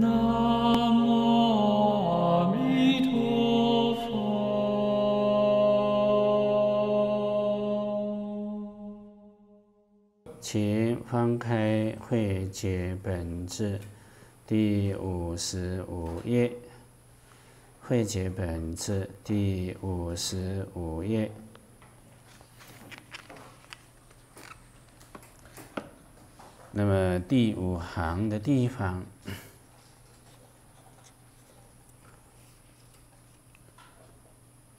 南无阿弥陀佛。请翻开《会解本志》第五十五页，《会解本志》第五十五页。那么第五行的地方。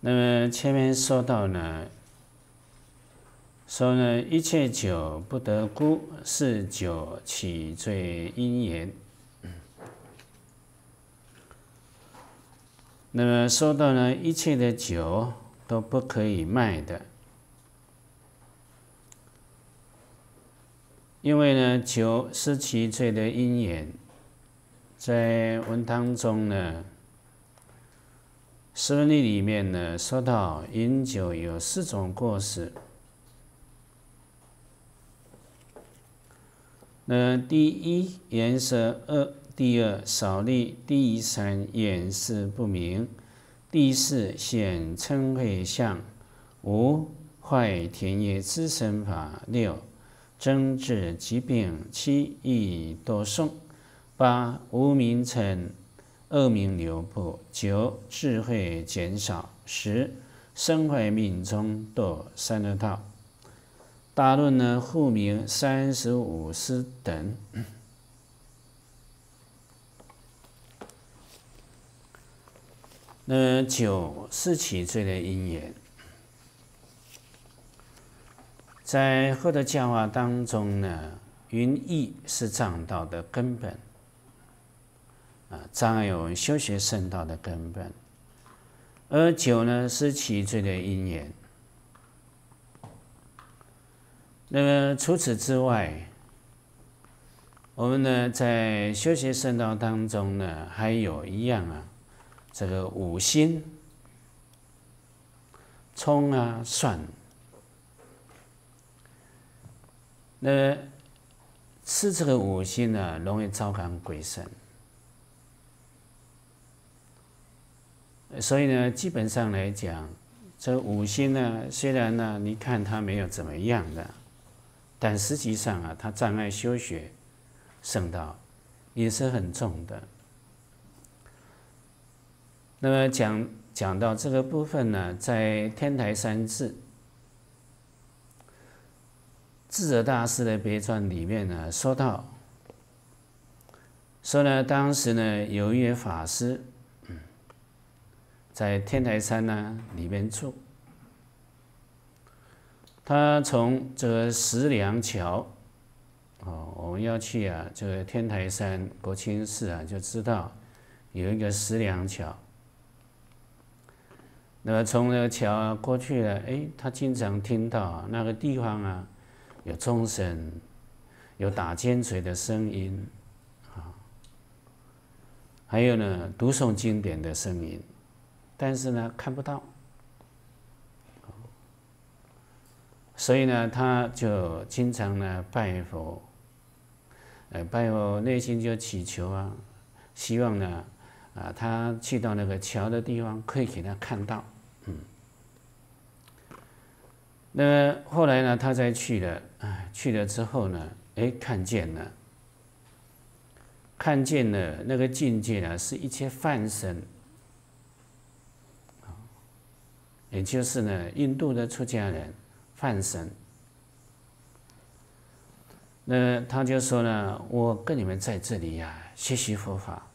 那么前面说到呢，说呢一切酒不得沽，是酒起罪因缘。那么说到呢，一切的酒都不可以卖的，因为呢酒是其罪的因缘，在文章中呢。《十问》里面呢，说到饮酒有四种过失。那第一，颜色二，第二，少力；第三，眼视不明；第四，显称谓相；五，坏田野滋生法；六，争治疾病；七，易多讼；八，无名称。恶名流布，九智慧减少，十身怀命中堕三轮套，大论呢复名三十五师等。那九是起罪的因缘，在获得教话当中呢，云意是藏道的根本。啊，占有修学圣道的根本，而酒呢是其罪的因缘。那么除此之外，我们呢在修学圣道当中呢还有一样啊，这个五心，葱啊蒜，那吃这个五辛呢容易招感鬼神。所以呢，基本上来讲，这五星呢，虽然呢，你看他没有怎么样的，但实际上啊，他障碍修学、圣道也是很重的。那么讲讲到这个部分呢，在天台三智智者大师的别传里面呢，说到，说呢，当时呢，有一位法师。在天台山呢，里面住。他从这个石梁桥，哦，我们要去啊，这个天台山国清寺啊，就知道有一个石梁桥。那么从那个桥啊过去了，哎，他经常听到那个地方啊有钟声，有打尖锤的声音，啊，还有呢，读诵经典的声音。但是呢，看不到，所以呢，他就经常呢拜佛，呃，拜佛内心就祈求啊，希望呢，啊，他去到那个桥的地方可以给他看到，嗯。那后来呢，他才去了，啊，去了之后呢，哎，看见了，看见了那个境界呢，是一切凡身。也就是呢，印度的出家人，范僧，那他就说呢，我跟你们在这里呀，学习佛法，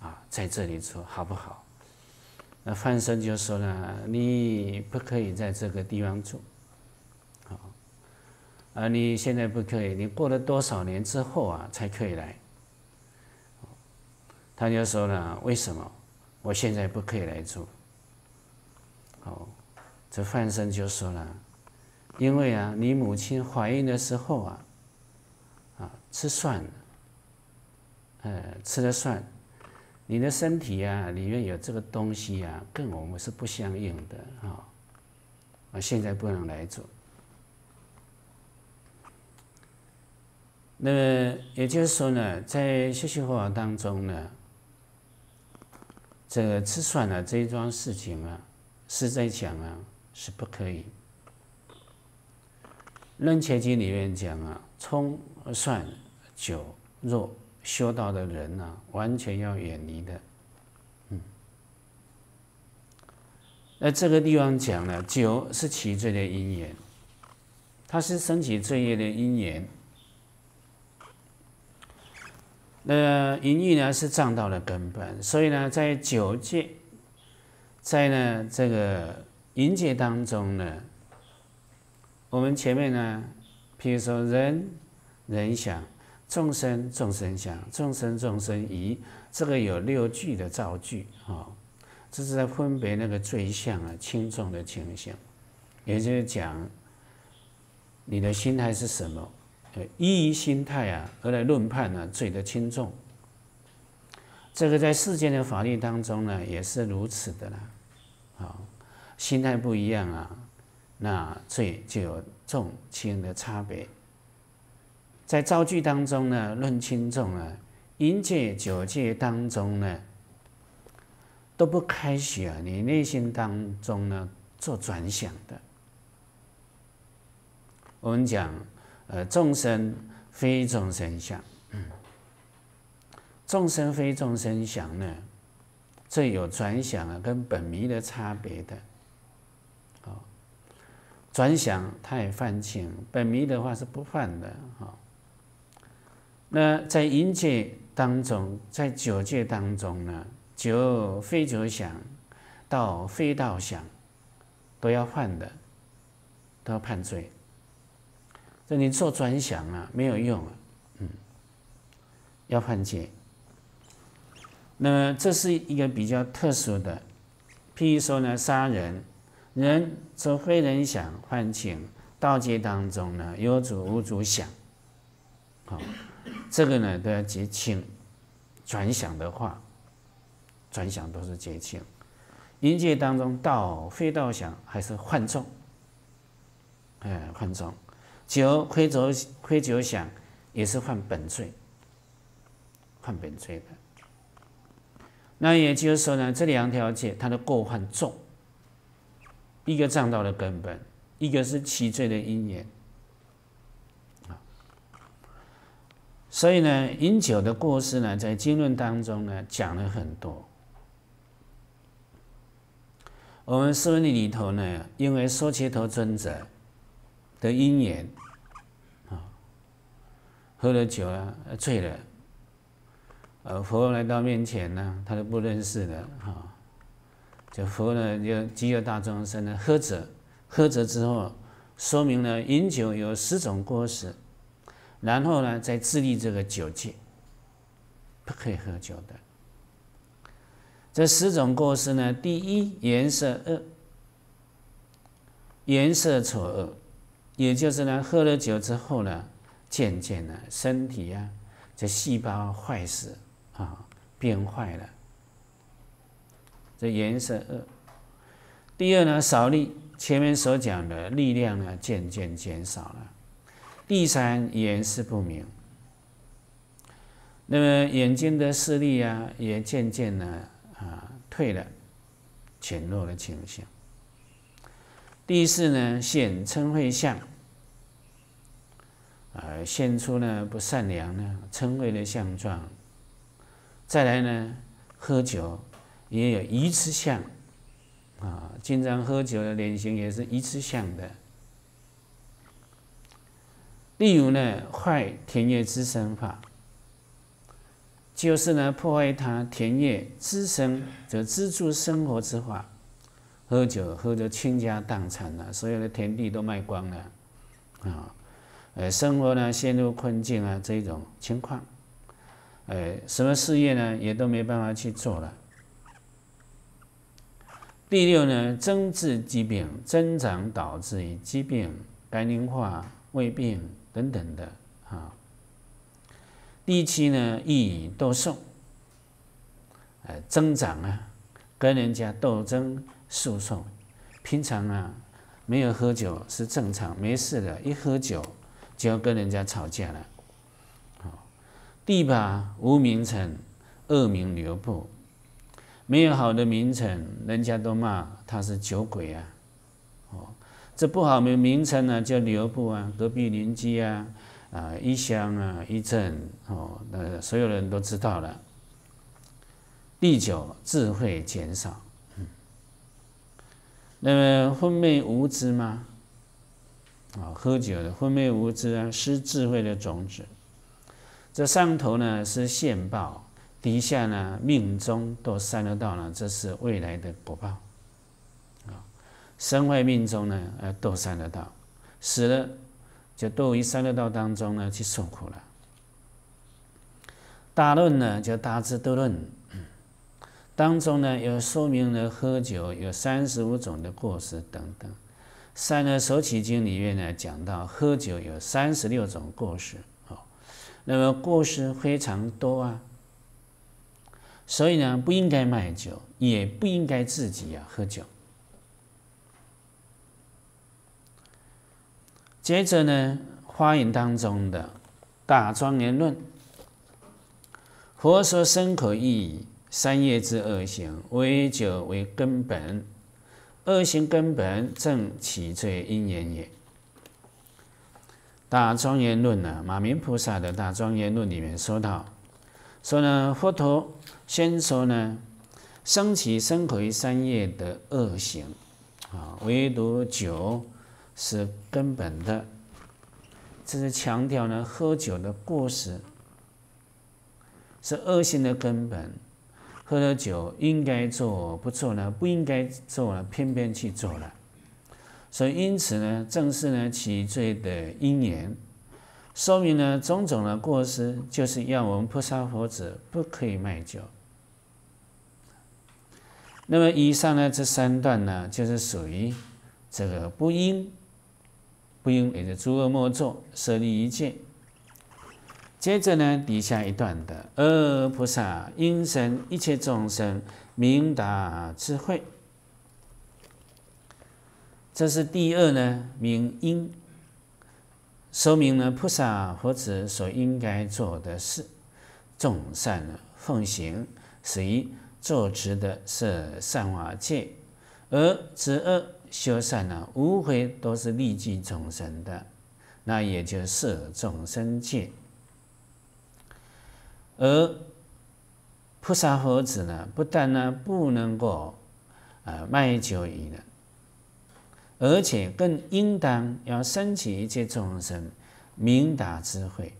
啊，在这里住好不好？那范生就说呢，你不可以在这个地方住，啊，啊，你现在不可以，你过了多少年之后啊，才可以来。他就说呢，为什么我现在不可以来住？好。这范生就说了：“因为啊，你母亲怀孕的时候啊，啊吃蒜呃吃了蒜，你的身体啊，里面有这个东西啊，跟我们是不相应的啊，啊现在不能来做。那么也就是说呢，在学习佛法当中呢，这个吃蒜的这一桩事情啊，是在讲啊。”是不可以，《楞严经》里面讲啊，葱、蒜、酒、肉，修道的人呢，完全要远离的。嗯，那这个地方讲呢，酒是起罪的因缘，它是升起罪业的因缘。那淫欲呢，是障道的根本，所以呢，在酒界，在呢这个。淫劫当中呢，我们前面呢，比如说人，人想众生，众生想众生，众生疑，这个有六句的造句啊，这是在分别那个罪相啊，轻重的情形，也就是讲你的心态是什么，依依心态啊，而来论判呢罪的轻重，这个在世间的法律当中呢，也是如此的啦，好。心态不一样啊，那所就有重轻的差别。在造句当中呢，论轻重啊，淫戒、酒戒当中呢，都不开始啊。你内心当中呢，做转想的，我们讲，呃，众生非众生相，众生非众生相呢，这有转想啊，跟本迷的差别的。转想他也犯情，本迷的话是不犯的哈。那在淫界当中，在酒界当中呢，酒非酒想，道非道想，都要犯的，都要判罪。这你做转想啊，没有用啊，嗯，要犯戒。那这是一个比较特殊的，譬如说呢，杀人。人则非人想，幻轻；道界当中呢，有主无主想，好，这个呢都要结清。转想的话，转想都是结清。因界当中，道非道想还是幻重，哎，犯重。酒亏走亏酒想也是犯本罪，犯本罪的。那也就是说呢，这两条界它的过犯重。一个正道的根本，一个是起罪的因缘啊。所以呢，饮酒的过失呢，在经论当中呢，讲了很多。我们《四文里头呢，因为说切陀尊者的因缘啊，喝了酒啊，醉了，佛来到面前呢，他都不认识了啊。就服了，就极乐大众生的喝者，喝者之后，说明了饮酒有十种过失，然后呢，再自立这个酒戒，不可以喝酒的。这十种过失呢，第一，颜色恶，颜色丑恶，也就是呢，喝了酒之后呢，渐渐呢，身体呀，这细胞坏死啊，变坏了。颜色恶。第二呢，少力，前面所讲的力量呢，渐渐减少了。第三，颜色不明，那么眼睛的视力啊，也渐渐呢啊退了，减弱了倾向。第四呢，现嗔恚相，啊，现出呢不善良呢，嗔恚的相状。再来呢，喝酒。也有鱼次相啊，经常喝酒的脸型也是鱼次相的。例如呢，坏田业滋生法，就是呢破坏他田业滋生，则资助生活之法。喝酒喝得倾家荡产了，所有的田地都卖光了啊！呃，生活呢陷入困境啊，这种情况，呃，什么事业呢也都没办法去做了。第六呢，争执疾病，增长导致于疾病、肝硬化、胃病等等的啊。第七呢，易斗兽，哎，增长啊，跟人家斗争诉讼。平常啊，没有喝酒是正常，没事的；一喝酒就要跟人家吵架了。第八，无名臣，恶名留步，没有好的名称，人家都骂他是酒鬼啊！哦，这不好名名称呢，叫刘部啊，隔壁邻居啊，啊，一乡啊，一镇哦，那所有人都知道了。第九，智慧减少。那么昏昧无知吗？啊，喝酒的昏昧无知啊，失智慧的种子。这上头呢是现报。底下呢，命中都三六道了，这是未来的果报啊。身坏命中呢，呃，都三六道，死了就都于三六道当中呢去受苦了。大论呢叫大智度论，当中呢又说明了喝酒有三十五种的过失等等。三呢，首起经里面呢讲到喝酒有三十六种过失哦，那么过失非常多啊。所以呢，不应该卖酒，也不应该自己要喝酒。接着呢，花园当中的大庄严论，佛说身可意三业之恶行，为酒为根本，恶行根本正其罪因缘也。大庄严论呢，马明菩萨的大庄严论里面说到，说呢，佛陀。先说呢，生起、生回三业的恶行，啊，唯独酒是根本的。这是强调呢，喝酒的过失是恶性的根本。喝了酒应该做不做呢？不应该做呢，偏偏去做了。所以因此呢，正是呢其罪的因缘，说明呢种种的过失，就是要我们菩萨佛子不可以卖酒。那么以上呢，这三段呢，就是属于这个不因不因，也就诸恶莫作，舍利一切。接着呢，底下一段的，呃，菩萨应因生一切众生明达智慧，这是第二呢，明因，说明呢，菩萨佛子所应该做的事，众善奉行十一。坐持的是善法界，而持恶修善呢，无非都是利济众生的，那也就是众生界。而菩萨佛子呢，不但呢不能够啊卖酒饮人，而且更应当要升起一切众生明达智慧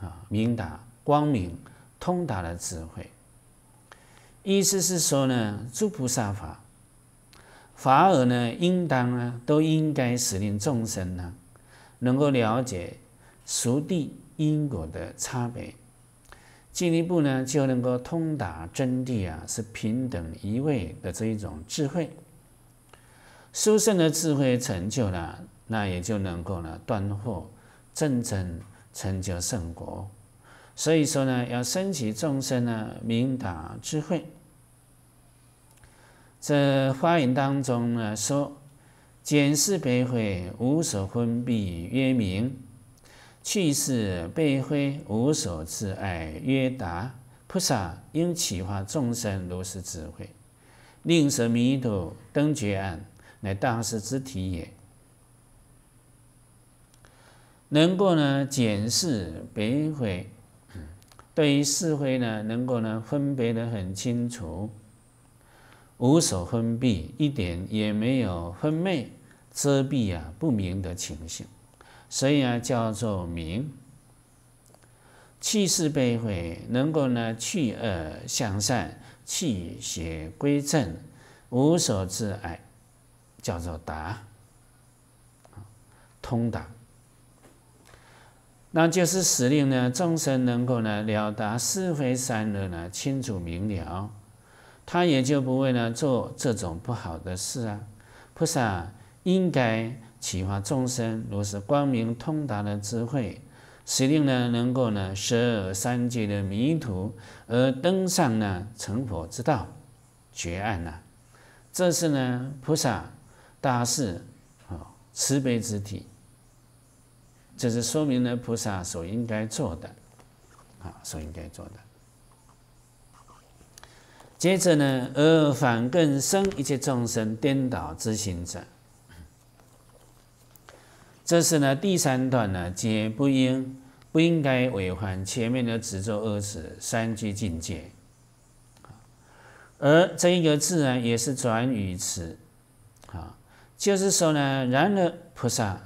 啊，明达光明通达的智慧。意思是说呢，诸菩萨法法尔呢，应当呢，都应该使令众生呢，能够了解熟地因果的差别，进一步呢，就能够通达真谛啊，是平等一味的这一种智慧。殊胜的智慧成就了，那也就能够呢，断惑证真，成就圣果。所以说呢，要升起众生呢，明达智慧。这华严当中呢说，见是悲灰无所分别曰明，去是悲灰无所自爱曰达。菩萨应启发众生如是智慧，令舍迷途登觉岸，乃大事之体也。能够呢简视悲灰，对于是非呢能够呢分别的很清楚。无所分闭，一点也没有分昧遮蔽啊不明的情形，所以啊叫做明。气势悲悔，能够呢去恶向善，弃邪归正，无所自爱，叫做达。通达，那就是使令呢众生能够呢了达是非善恶呢清楚明了。他也就不为呢做这种不好的事啊！菩萨应该启发众生，如是光明通达的智慧，使令呢能够呢舍三界的迷途，而登上呢成佛之道，绝案呐！这是呢菩萨大士啊慈悲之体，这是说明了菩萨所应该做的啊，所应该做的。接着呢，而反更生一切众生颠倒之行者，这是呢第三段呢，皆不应不应该违反前面的执咒二词三句境界，而这一个自然也是转语词，啊，就是说呢，然而菩萨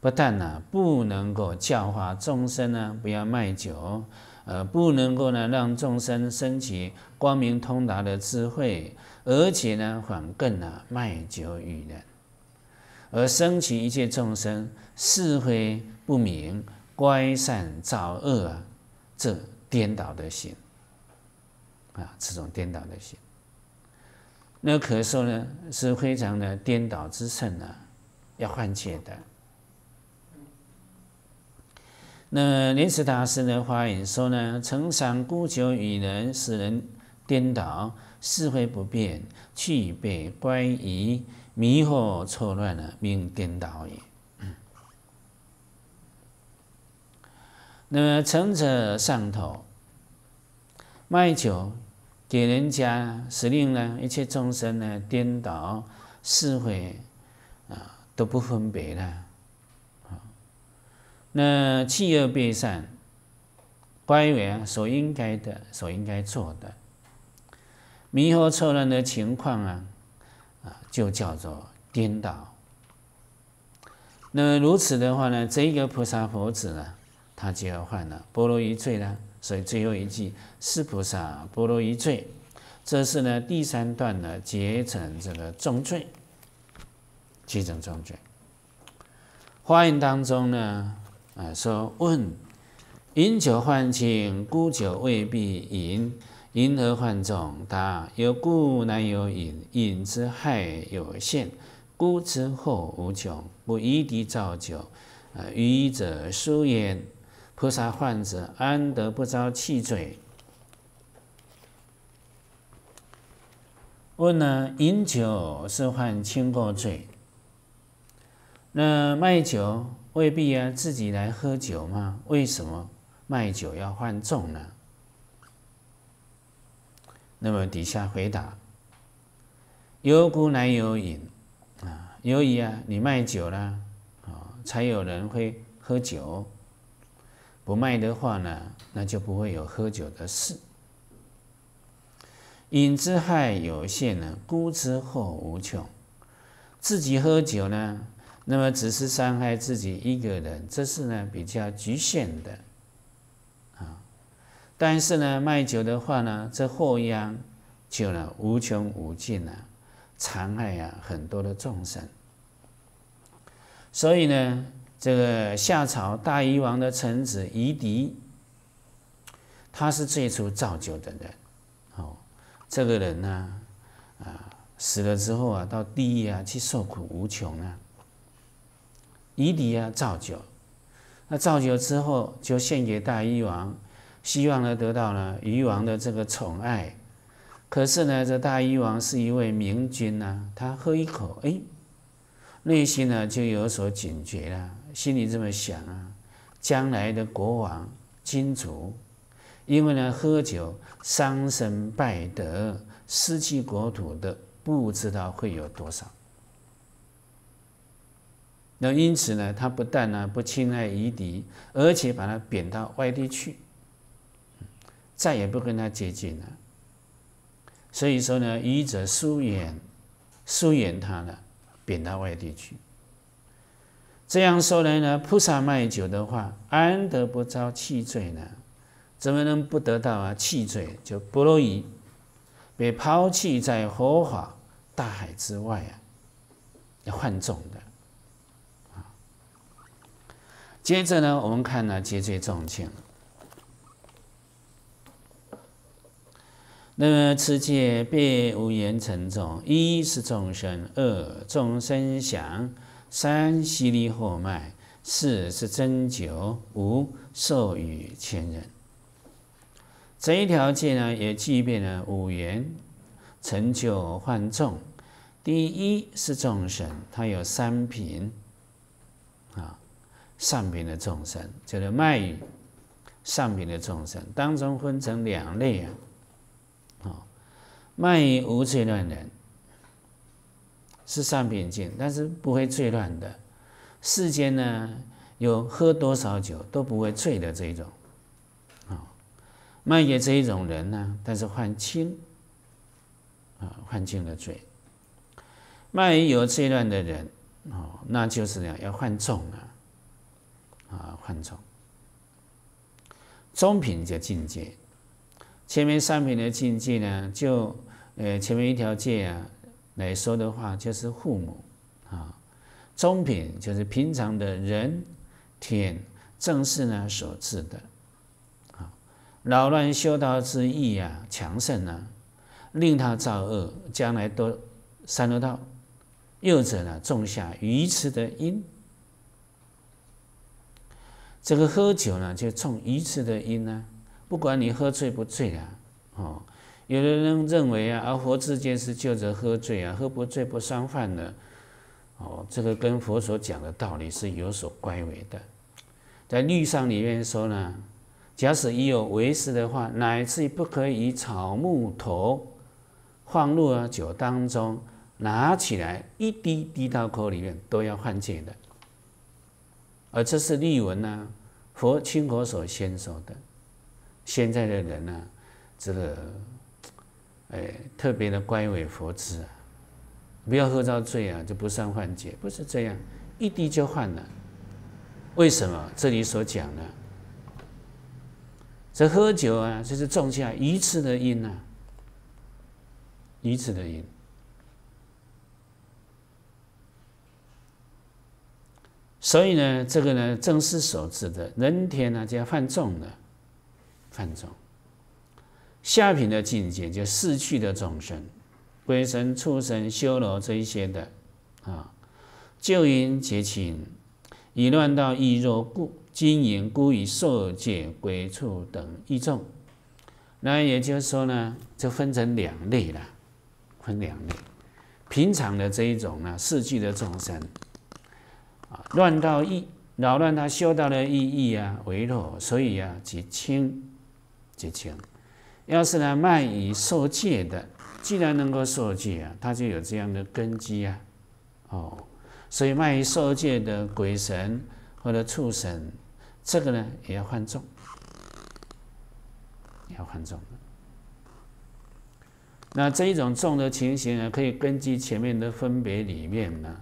不但呢不能够教化众生呢，不要卖酒。呃，不能够呢，让众生升起光明通达的智慧，而且呢，反更呢卖酒与人，而升起一切众生是非不明、乖善造恶啊，这颠倒的心啊，这种颠倒的心，那咳嗽呢是非常的颠倒之症啊，要换切的。那莲池大师的化言说呢，成赏沽酒与人，使人颠倒，是非不变，去被乖疑，迷惑错乱呢，命颠倒也。那么成者上头卖酒给人家，使令呢一切众生呢颠倒是非啊都不分别了。那弃恶背善，官员所应该的、所应该做的，迷惑错乱的情况啊，啊，就叫做颠倒。那如此的话呢，这个菩萨佛子呢，他就要犯了波罗夷罪呢。所以最后一句，是菩萨波罗夷罪，这是呢第三段呢结成这个重罪，结成重罪。花印当中呢。啊，说问：饮酒患轻，沽酒未必饮；饮何患重？答：有故难有饮，饮之害有限，沽之后无穷。不以敌造酒，啊，愚者疏焉。菩萨患者，安得不遭气罪？问呢？饮酒是患轻过罪，那卖酒？未必啊，自己来喝酒嘛？为什么卖酒要换众呢？那么底下回答：有沽乃有饮啊，由于啊你卖酒啦，啊才有人会喝酒。不卖的话呢，那就不会有喝酒的事。饮之害有限呢，孤之祸无穷。自己喝酒呢？那么只是伤害自己一个人，这是呢比较局限的，啊，但是呢卖酒的话呢，这祸殃就呢无穷无尽了，残害啊很多的众生，所以呢这个夏朝大禹王的臣子夷狄，他是最初造酒的人，哦，这个人呢啊死了之后啊，到地狱啊去受苦无穷啊。以礼啊，造酒。那造酒之后，就献给大禹王，希望呢得到呢禹王的这个宠爱。可是呢，这大禹王是一位明君呐，他喝一口，哎，内心呢就有所警觉了，心里这么想啊：将来的国王、君主，因为呢喝酒伤身败德、失去国土的，不知道会有多少。那因此呢，他不但呢不侵害夷狄，而且把他贬到外地去，再也不跟他接近了。所以说呢，愚者疏远，疏远他了，贬到外地去。这样说来呢，菩萨卖酒的话，安得不遭弃罪呢？怎么能不得到啊弃罪？就不如夷，被抛弃在佛法大海之外啊，要换种。接着呢，我们看呢戒罪重轻。那么此戒被五缘成众：一是众生，二众生想，三悉利后脉，四是真就，五授予前人。这一条戒呢，也具备了五缘成就幻众：第一是众生，他有三品。上品的众生就是卖淫，上品的众生当中分成两类啊，啊，卖淫无罪乱人是上品境，但是不会罪乱的。世间呢，有喝多少酒都不会醉的这一种，啊，卖给这一种人呢，但是犯轻，啊，犯轻的罪。卖淫有罪乱的人，哦，那就是呢要犯重啊。啊，换种中品的境界，前面三品的境界呢，就呃前面一条界啊来说的话，就是父母啊，中品就是平常的人天正是呢所致的啊，扰乱修道之意啊，强盛啊，令他造恶，将来都三恶到右者呢，种下愚痴的因。这个喝酒呢，就冲一次的因呢，不管你喝醉不醉啊，哦，有的人认为啊，而佛之间是就着喝醉啊，喝不醉不伤犯的，哦，这个跟佛所讲的道理是有所乖违的。在律上里面说呢，假使已有为师的话，乃至不可以草木头放入而酒当中，拿起来一滴滴到口里面都要犯戒的。而这是例文呢，佛亲佛所先说的。现在的人呢，这个，哎，特别的乖尾佛子啊，不要喝到醉啊，就不算幻戒，不是这样，一滴就幻了。为什么？这里所讲的，这喝酒啊，就是种下一次的因啊，一次的因。所以呢，这个呢，正是所指的人天呢，就要犯众的，犯众。下品的境界就逝去的众生，鬼神、畜生、修罗这一些的啊，就因结情，以乱道意若故，今因故以受戒鬼畜等一众。那也就是说呢，就分成两类了，分两类，平常的这一种呢，逝去的众生。乱道义，扰乱他修道的意义啊，为恶，所以啊，即轻即轻。要是呢，卖于受戒的，既然能够受戒啊，他就有这样的根基啊，哦，所以卖于受戒的鬼神或者畜生，这个呢，也要换重，要换重那这一种重的情形呢，可以根据前面的分别里面呢，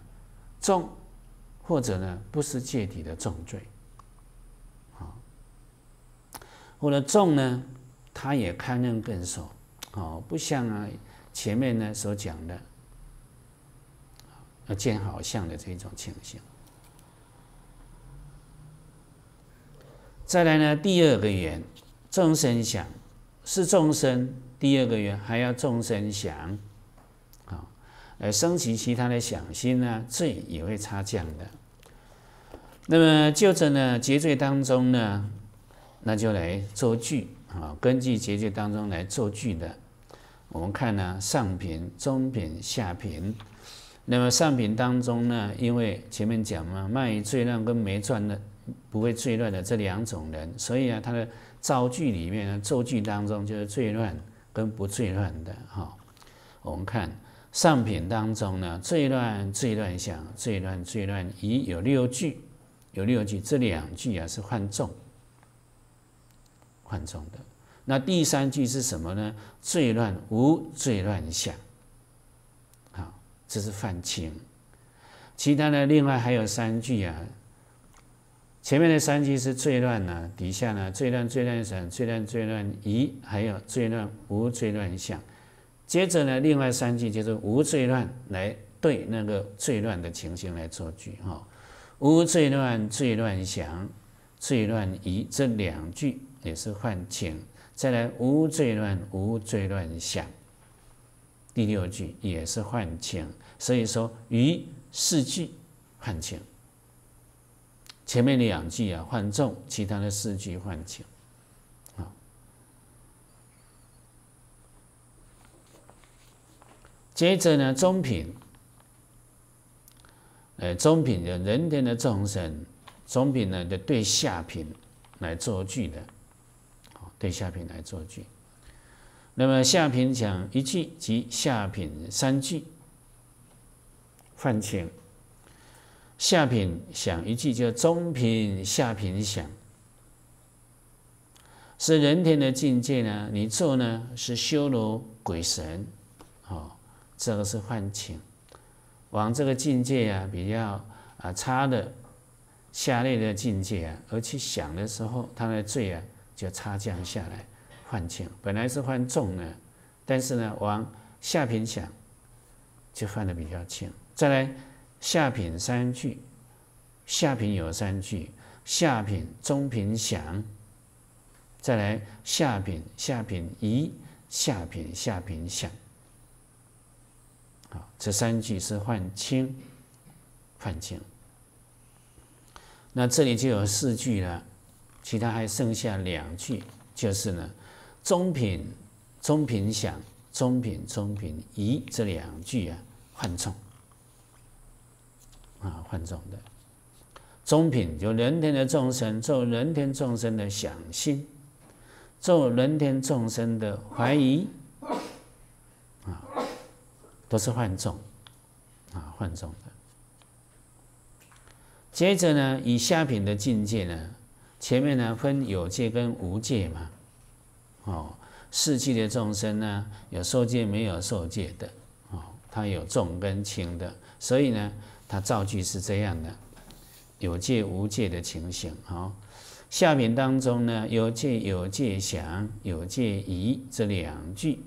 重。或者呢，不是芥底的重罪，啊，或者重呢，他也堪忍更受，哦，不像啊前面呢所讲的，要见好相的这种情形。再来呢，第二个缘，众生想是众生，第二个缘还要众生想。而升起其他的想心呢，罪也会差降的。那么就着呢结罪当中呢，那就来做句啊，根据结罪当中来做句的。我们看呢上品、中品、下品。那么上品当中呢，因为前面讲嘛，卖罪乱跟没赚的不会罪乱的这两种人，所以啊，他的造句里面呢，造句当中就是罪乱跟不罪乱的哈。我们看。上品当中呢，最乱最乱一最想，最乱段一有六句，有六句，这两句啊是犯重，换重的。那第三句是什么呢？最乱无最乱想，好，这是犯轻。其他呢，另外还有三句啊，前面的三句是最乱呢，底下呢最乱最乱想，最乱最乱疑，还有最乱无最乱想。接着呢，另外三句就是无罪乱来对那个罪乱的情形来做句哈，无罪乱罪乱想，罪乱疑这两句也是换轻，再来无罪乱无罪乱想，第六句也是换轻，所以说于四句换轻，前面两句啊换重，其他的四句换轻。接着呢，中品，呃，中品的人天的众生，中品呢，对下品来做句的，对下品来做句。那么下品讲一句及下品三句，犯欠。下品想一句叫中品，下品想是人天的境界呢，你做呢是修罗鬼神。这个是犯轻，往这个境界啊比较啊差的下列的境界啊，而去想的时候，他的罪啊就差降下来，犯轻。本来是犯重呢，但是呢往下品想，就犯的比较轻。再来下品三句，下品有三句，下品中品想，再来下品下品一，下品下品想。这三句是换轻，换轻。那这里就有四句了，其他还剩下两句，就是呢，中品、中品想、中品、中品疑这两句啊，换重，啊，换重的。中品就人天的众生，做人天众生的想心，做人天众生的怀疑，啊。都是换种啊，换种的。接着呢，以下品的境界呢，前面呢分有界跟无界嘛。哦，世界的众生呢，有受戒没有受戒的，哦，他有重跟轻的，所以呢，他造句是这样的：有界无界的情形。哦，下品当中呢，有界有界想，有界疑这两句。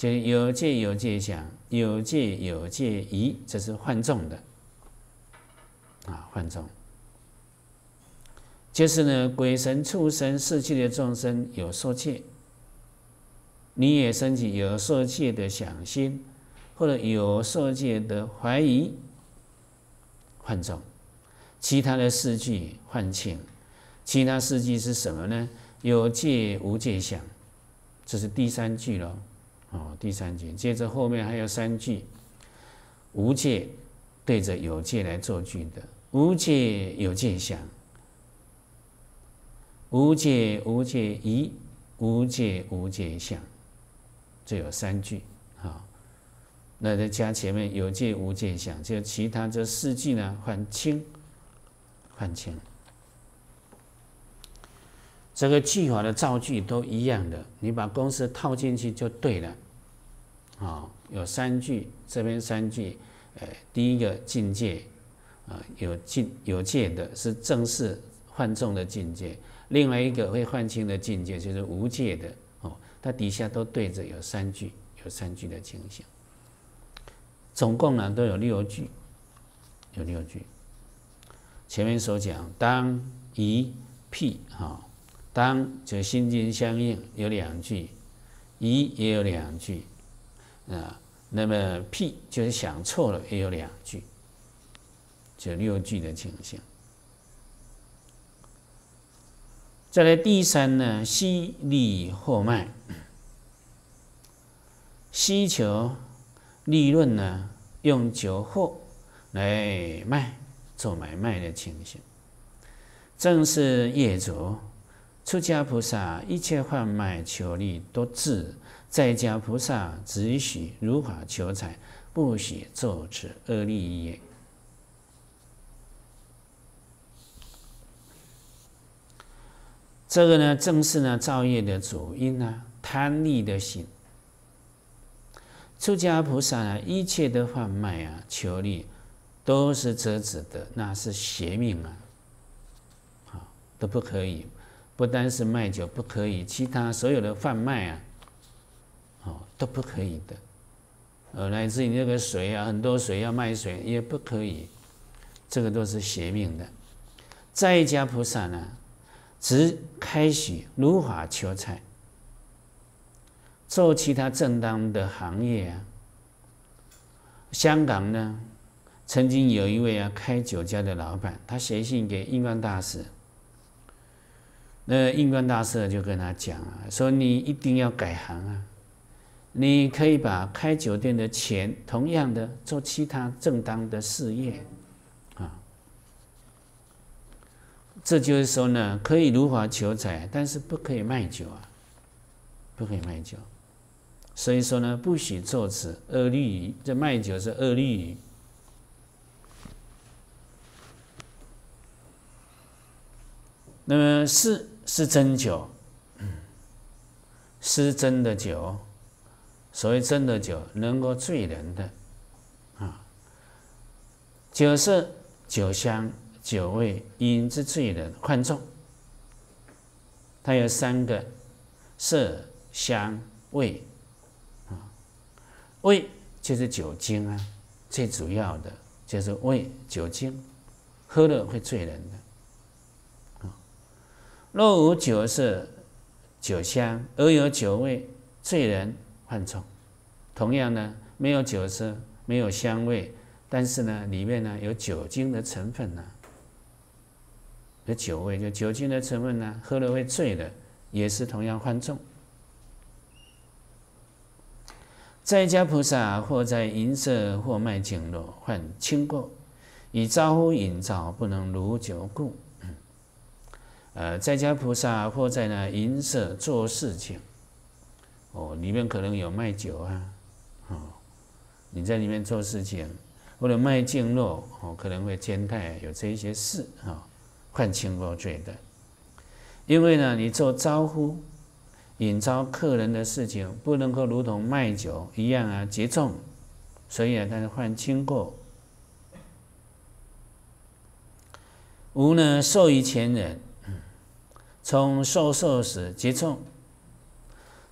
就是有界有界想，有界有界疑，这是幻众的啊！幻众就是呢，鬼神、畜生、逝去的众生有受戒，你也升起有受戒的想心，或者有受戒的怀疑，幻众。其他的四句换欠，其他四句是什么呢？有界无界想，这是第三句了。哦，第三节接着后面还有三句，无界对着有界来做句的，无界有界相，无界无界一，无界无界相，这有三句，好，那再加前面有界无界相，就其他这四句呢换清，换清。这个句法的造句都一样的，你把公式套进去就对了。啊，有三句，这边三句，呃，第一个境界，啊，有境有界的，是正式换重的境界；另外一个会换轻的境界，就是无界的哦。它底下都对着有三句，有三句的情形。总共呢都有六句，有六句。前面所讲当、一、屁哈。当就心心相印有两句，一也有两句，啊，那么屁就是想错了也有两句，就六句的情形。再来第三呢，吸利或卖，需求利润呢，用酒货来卖做买卖的情形，正是业主。出家菩萨一切贩卖求利都止，在家菩萨只许如法求财，不许造此恶利业。这个呢，正是呢造业的主因啊，贪利的心。出家菩萨呢，一切的贩卖啊，求利都是折子的，那是邪命啊，好都不可以。不单是卖酒不可以，其他所有的贩卖啊，哦都不可以的。呃，来自于那个水啊，很多水要卖水也不可以，这个都是邪命的。在家菩萨呢，只开许如法求财，做其他正当的行业啊。香港呢，曾经有一位啊开酒家的老板，他写信给印方大使。那印光大师就跟他讲啊，说你一定要改行啊，你可以把开酒店的钱，同样的做其他正当的事业，啊，这就是说呢，可以如法求财，但是不可以卖酒啊，不可以卖酒，所以说呢，不许做此恶利于，这卖酒是恶利于。那么，四是真酒，是真的酒。所谓真的酒，能够醉人的啊。酒色、酒香、酒味引之醉的观众。它有三个色、香、味啊。味就是酒精啊，最主要的就是味，酒精，喝了会醉人的。若无酒色，酒香而有酒味，醉人犯重。同样呢，没有酒色，没有香味，但是呢，里面呢有酒精的成分呢，有酒味，有酒精的成分呢，喝了会醉的，也是同样犯重。在家菩萨或在银色或卖酒肉，犯轻过；以招呼饮早，不能如酒故。呃，在家菩萨或在那银舍做事情，哦，里面可能有卖酒啊，哦，你在里面做事情，或者卖经络，哦，可能会兼带有这一些事啊，犯轻过罪的，因为呢，你做招呼、引招客人的事情，不能够如同卖酒一样啊，接众，所以啊，但是犯轻过。无呢，受于前人。从受受时接触，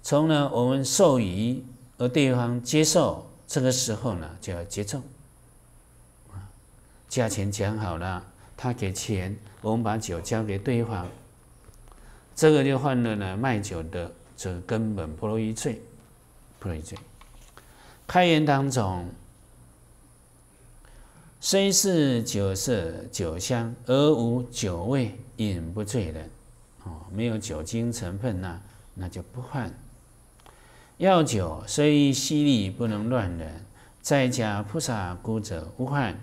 从呢我们授予而对方接受，这个时候呢就要接受。价钱讲好了，他给钱，我们把酒交给对方，这个就犯了呢卖酒的这根本不容一罪。不容一罪。开言当中，虽是酒色酒香，而无酒味，饮不醉人。没有酒精成分呢，那就不换。药酒虽犀利，不能乱人。在家菩萨故者无换。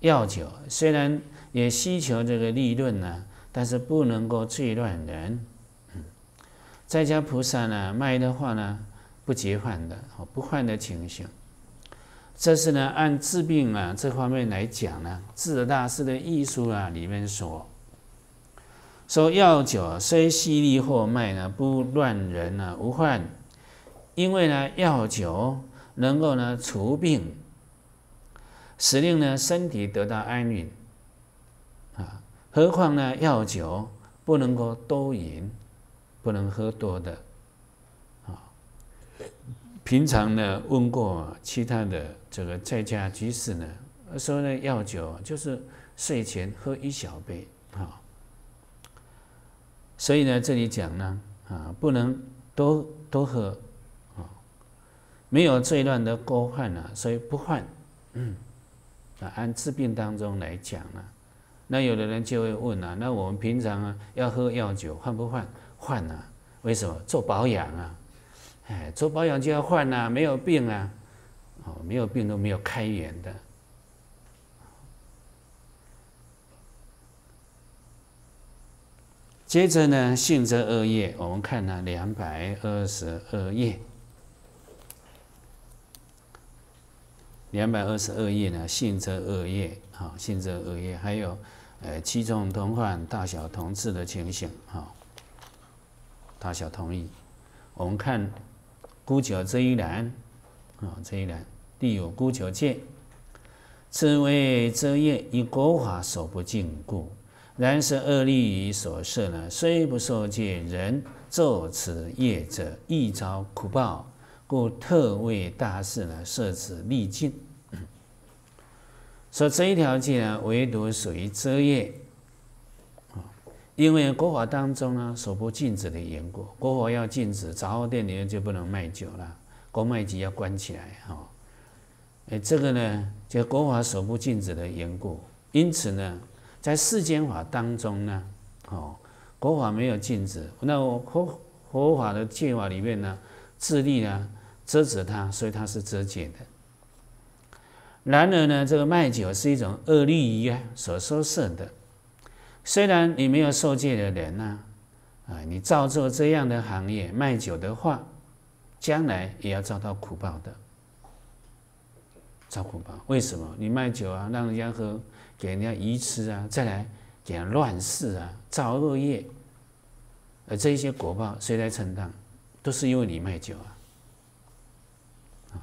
药酒虽然也希求这个利润呢，但是不能够最乱人。嗯，在家菩萨呢卖的话呢，不结换的，不换的情形。这是呢按治病啊这方面来讲呢，《智大师的艺术啊里面说。说药酒虽犀利或卖呢，不乱人呢，无患。因为呢，药酒能够呢除病，使令呢身体得到安运啊。何况呢，药酒不能够多饮，不能喝多的啊。平常呢，问过其他的这个在家居士呢，说呢，药酒就是睡前喝一小杯。所以呢，这里讲呢，啊，不能多多喝，啊，没有最乱的锅换呢，所以不换。啊，按治病当中来讲呢，那有的人就会问啊，那我们平常啊要喝药酒换不换？换啊，为什么？做保养啊，哎，做保养就要换啊，没有病啊，哦，没有病都没有开源的。接着呢，性则二页，我们看了两百二十二页。两百二十二页呢，性则二页，哈，性则二页，还有，呃，七种同患大小同治的情形，哈，大小同意。我们看孤求遮一栏，啊，这一栏，地有孤求界，此为遮叶，以国法所不近故。然设恶利以所设呢，虽不受戒，人作此业者，亦遭苦报，故特为大事呢设此利尽。说这一条戒呢，唯独属于遮业啊，因为国法当中呢，所不禁止的缘故。国法要禁止，杂货店里面就不能卖酒了，国卖局要关起来哈。哎，这个呢，就国法所不禁止的缘故，因此呢。在世间法当中呢，哦，佛法没有禁止。那佛佛法的戒法里面呢，自利呢遮止他，所以他是遮戒的。然而呢，这个卖酒是一种恶利益啊，所收舍的。虽然你没有受戒的人呢，啊，你照做这样的行业，卖酒的话，将来也要遭到苦报的。遭苦报，为什么？你卖酒啊，让人家喝。给人家愚痴啊，再来给人家乱世啊，造恶业，而这一些果报谁来承担？都是因为你卖酒啊，啊，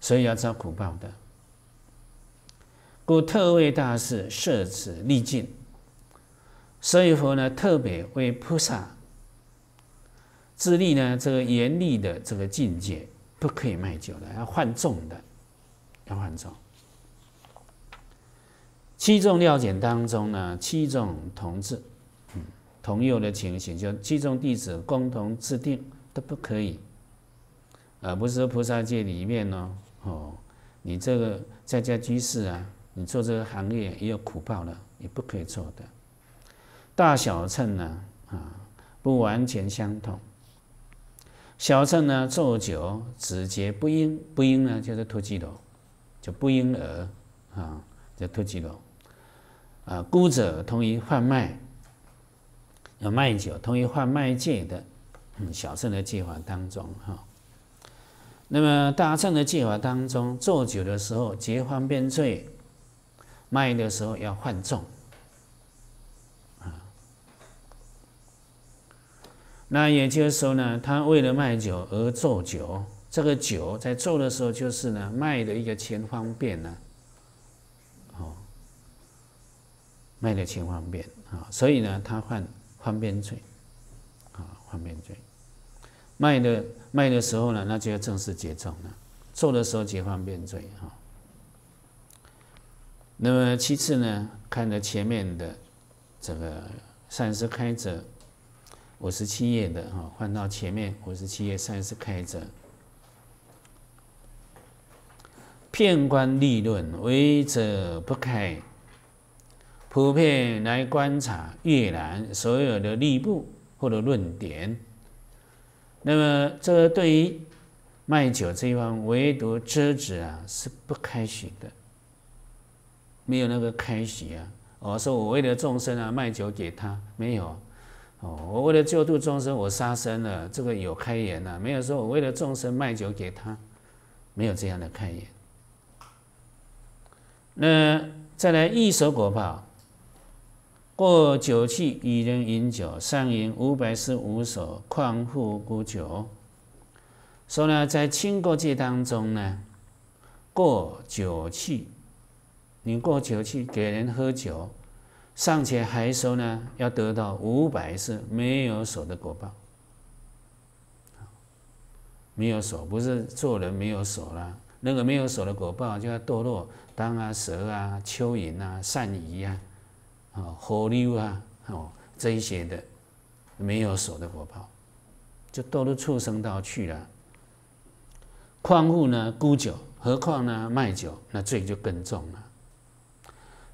所以要遭苦报的。故特为大事设此利尽，所以佛呢特别为菩萨自立呢这个严厉的这个境界，不可以卖酒的，要换重的，要换重。七种料简当中呢，七种同志，嗯，同有的情形，就七种弟子共同制定都不可以，而不是菩萨界里面呢，哦，你这个在家居士啊，你做这个行业也有苦报的，也不可以做的。大小乘呢，啊，不完全相同。小乘呢，做酒，只结不应，不应呢，就是脱击罗，就不应而，啊，就脱击罗。啊，沽者同于贩卖，要卖酒同于贩卖界的，嗯，小胜的计划当中哈。那么大胜的计划当中，做酒的时候结方便罪，卖的时候要犯众啊。那也就是说呢，他为了卖酒而做酒，这个酒在做的时候就是呢卖的一个前方便呢。卖的轻方便啊，所以呢，他犯方便罪啊，方便罪。卖的卖的时候呢，那就要正式结账了；，做的时候结方便罪啊。那么其次呢，看着前面的这个三十开者五十七页的啊，翻到前面五十七页三十开者。骗官利论，违者不开。普遍来观察越南所有的吏部或者论点，那么这个对于卖酒这一方，唯独遮子啊是不开许的，没有那个开许啊，哦、说我为了众生啊卖酒给他，没有哦，我为了救度众生，我杀生了，这个有开言啊，没有说我为了众生卖酒给他，没有这样的开言。那再来一首果报。过酒器与人饮酒，上饮五百世无所，况复果酒。说呢，在清国界当中呢，过酒器，你过酒器给人喝酒，尚且还说呢，要得到五百色没有手的果报。没有手，不是做人没有手啦，那个没有手的果报就要堕落当啊蛇啊蚯蚓啊鳝鱼啊。啊，河流啊，哦，这一些的没有手的果炮，就都入畜生道去了。矿物呢，沽酒；何况呢，卖酒，那罪就更重了。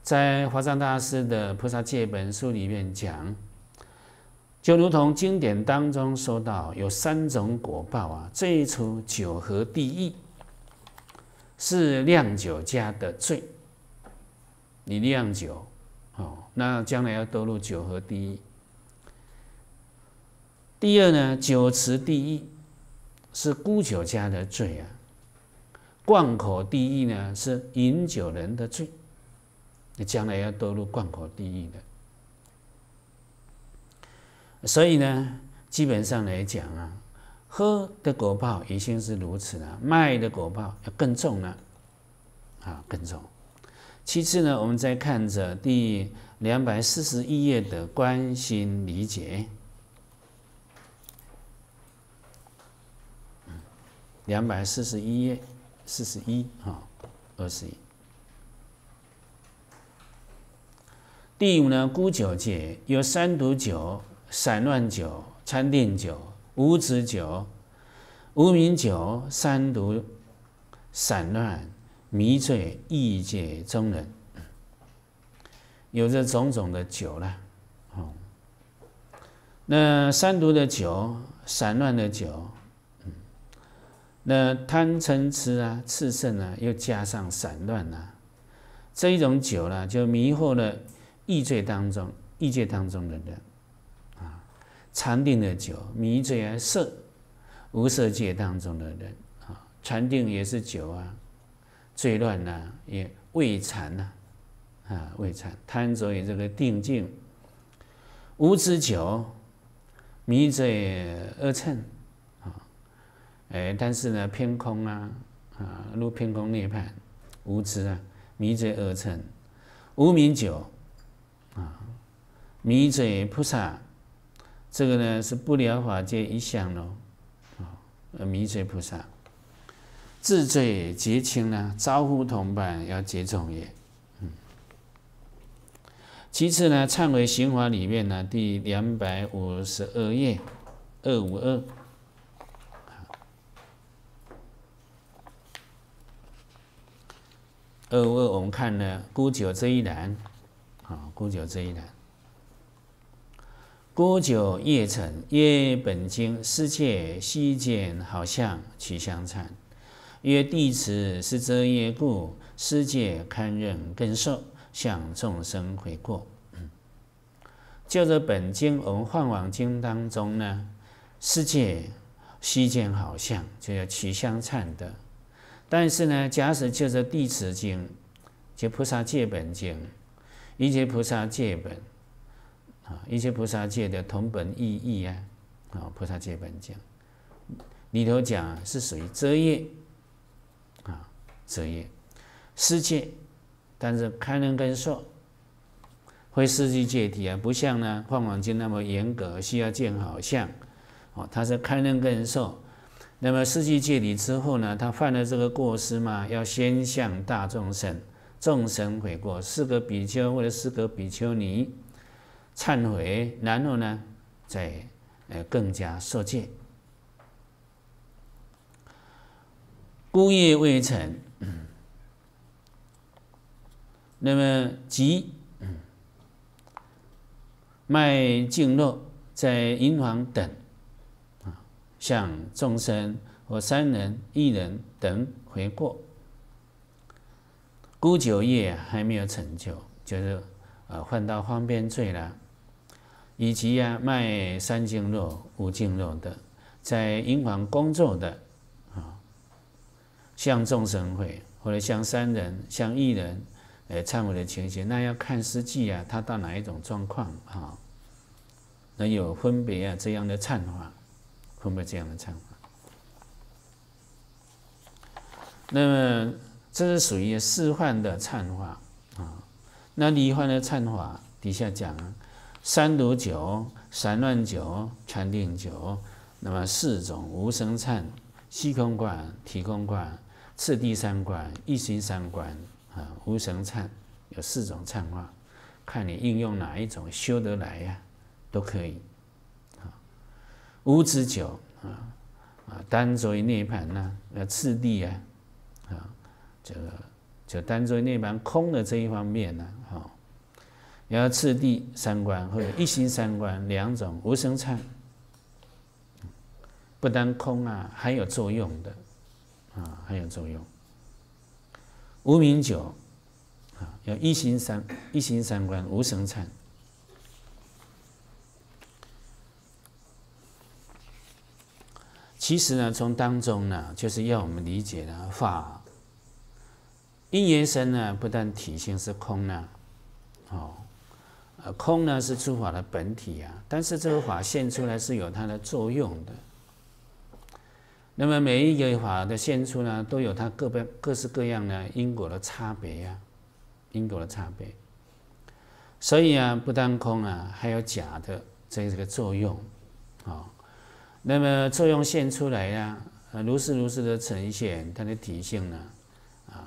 在华藏大师的《菩萨戒》本书里面讲，就如同经典当中说到，有三种果报啊，最初酒和地狱是酿酒家的罪，你酿酒。那将来要堕入酒河地狱。第二呢，酒池地狱是沽酒家的罪啊，灌口地狱呢是饮酒人的罪。你将来要堕入灌口地狱的。所以呢，基本上来讲啊，喝的果报已经是如此了，卖的果报要更重了，啊，更重。其次呢，我们再看着第。两百四十一页的关心理解。两百四十一页，四十一啊，二十一。第五呢，孤酒戒有三毒酒、散乱酒、参定酒、无子酒、无名酒。三毒、散乱、迷醉、异界中人。有着种种的酒了，哦，那三毒的酒、散乱的酒，嗯，那贪嗔痴啊、赤盛啊，又加上散乱啊，这一种酒了，就迷惑了意罪当中、意界当中的人啊。禅定的酒迷醉而色无色界当中的人啊，禅定也是酒啊，醉乱呢也未禅呢。啊，未禅贪着于这个定境无知酒迷醉恶趁啊！哎，但是呢，偏空啊啊，入偏空涅槃无知啊，迷醉恶趁无名酒啊，迷醉菩萨这个呢是不了法界一相喽啊！迷醉菩萨自罪结亲呢，招呼同伴要结众也。其次呢，《忏悔刑法》里面呢，第两百五十二页，二五二，二五二，我们看呢，孤酒这一栏，啊，孤酒这一栏，孤酒夜沉，夜本经世界希见好相取相参，曰地此是遮夜故世界堪忍更受。向众生悔过。嗯，就着本经，我们《换王经》当中呢，世界虚间好像就要取相忏的，但是呢，假使就着《地持经》、《就菩萨戒本经》，一切菩萨戒本啊，一切菩萨戒的同本意义啊，啊，《菩萨戒本经》里头讲是属于遮业啊，遮业世界。但是开能根受会四季戒体啊，不像呢放网金那么严格，需要建好像哦，他是开能根受，那么四季戒体之后呢，他犯了这个过失嘛，要先向大众神、众神悔过，四个比丘或者四个比丘尼忏悔，然后呢再呃更加受戒，孤业未成。那么，即卖净肉在银行等，啊，向众生或三人、一人等回过，孤九业还没有成就，就是啊，犯到方便罪了，以及啊，卖三净肉、无净肉的，在银行工作的啊，向众生会或者向三人、向一人。哎，忏悔的情形，那要看实际啊，他到哪一种状况啊，能有分别啊这样的忏法，分别这样的忏化。那么这是属于四幻的忏法啊。那离幻的忏法底下讲三毒九、三乱九、禅定九，那么四种无生忏、虚空观、体空观、次第三观、一心三观。啊，无神忏有四种忏法，看你应用哪一种修得来呀，都可以。啊，无子酒啊啊，单作为涅盘呢，要次第啊啊，这个就单作为涅盘空的这一方面呢，哈，然后次第三观或者一心三观两种无神忏，不单空啊，还有作用的啊，还有作用。无名酒，啊，要一心三一心三观无神产。其实呢，从当中呢，就是要我们理解呢，法因缘生呢，不但体现是空呢，哦，呃，空呢是诸法的本体啊，但是这个法现出来是有它的作用的。那么每一个法的现出呢，都有它各别各式各样的因果的差别呀，因果的差别。所以啊，不单空啊，还有假的这个作用，啊，那么作用现出来呀，如是如是的呈现它的体性呢，啊，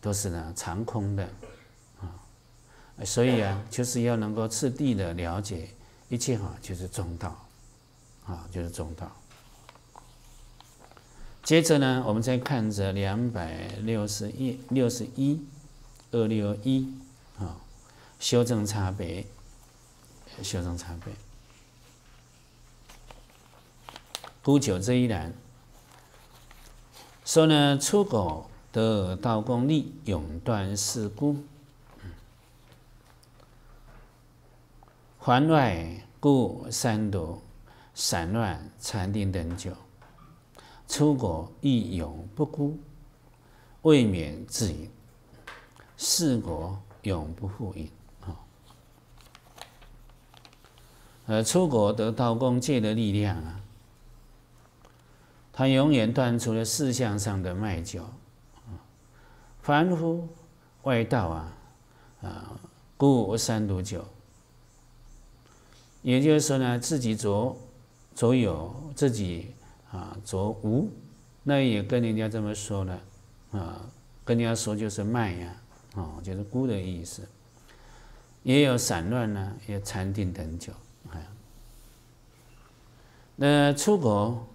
都是呢常空的，啊，所以啊，就是要能够彻底的了解一切法，就是中道，啊，就是中道。接着呢，我们再看着两百六十一六十一二六一啊，修正差别，修正差别。不久这一栏说呢，出口得道功利，永断事故，还乱故三毒散乱禅定等酒。出国亦永不孤，未免自隐；四国永不复隐。啊！而出国得到公界的力量啊，他永远断除了四相上的脉教啊，凡夫外道啊啊，故三毒酒。也就是说呢，自己左左有自己。啊，着无，那也跟人家这么说呢，啊，跟人家说就是卖呀，啊，就是孤的意思，也有散乱呢，也有禅定等久，啊，那出口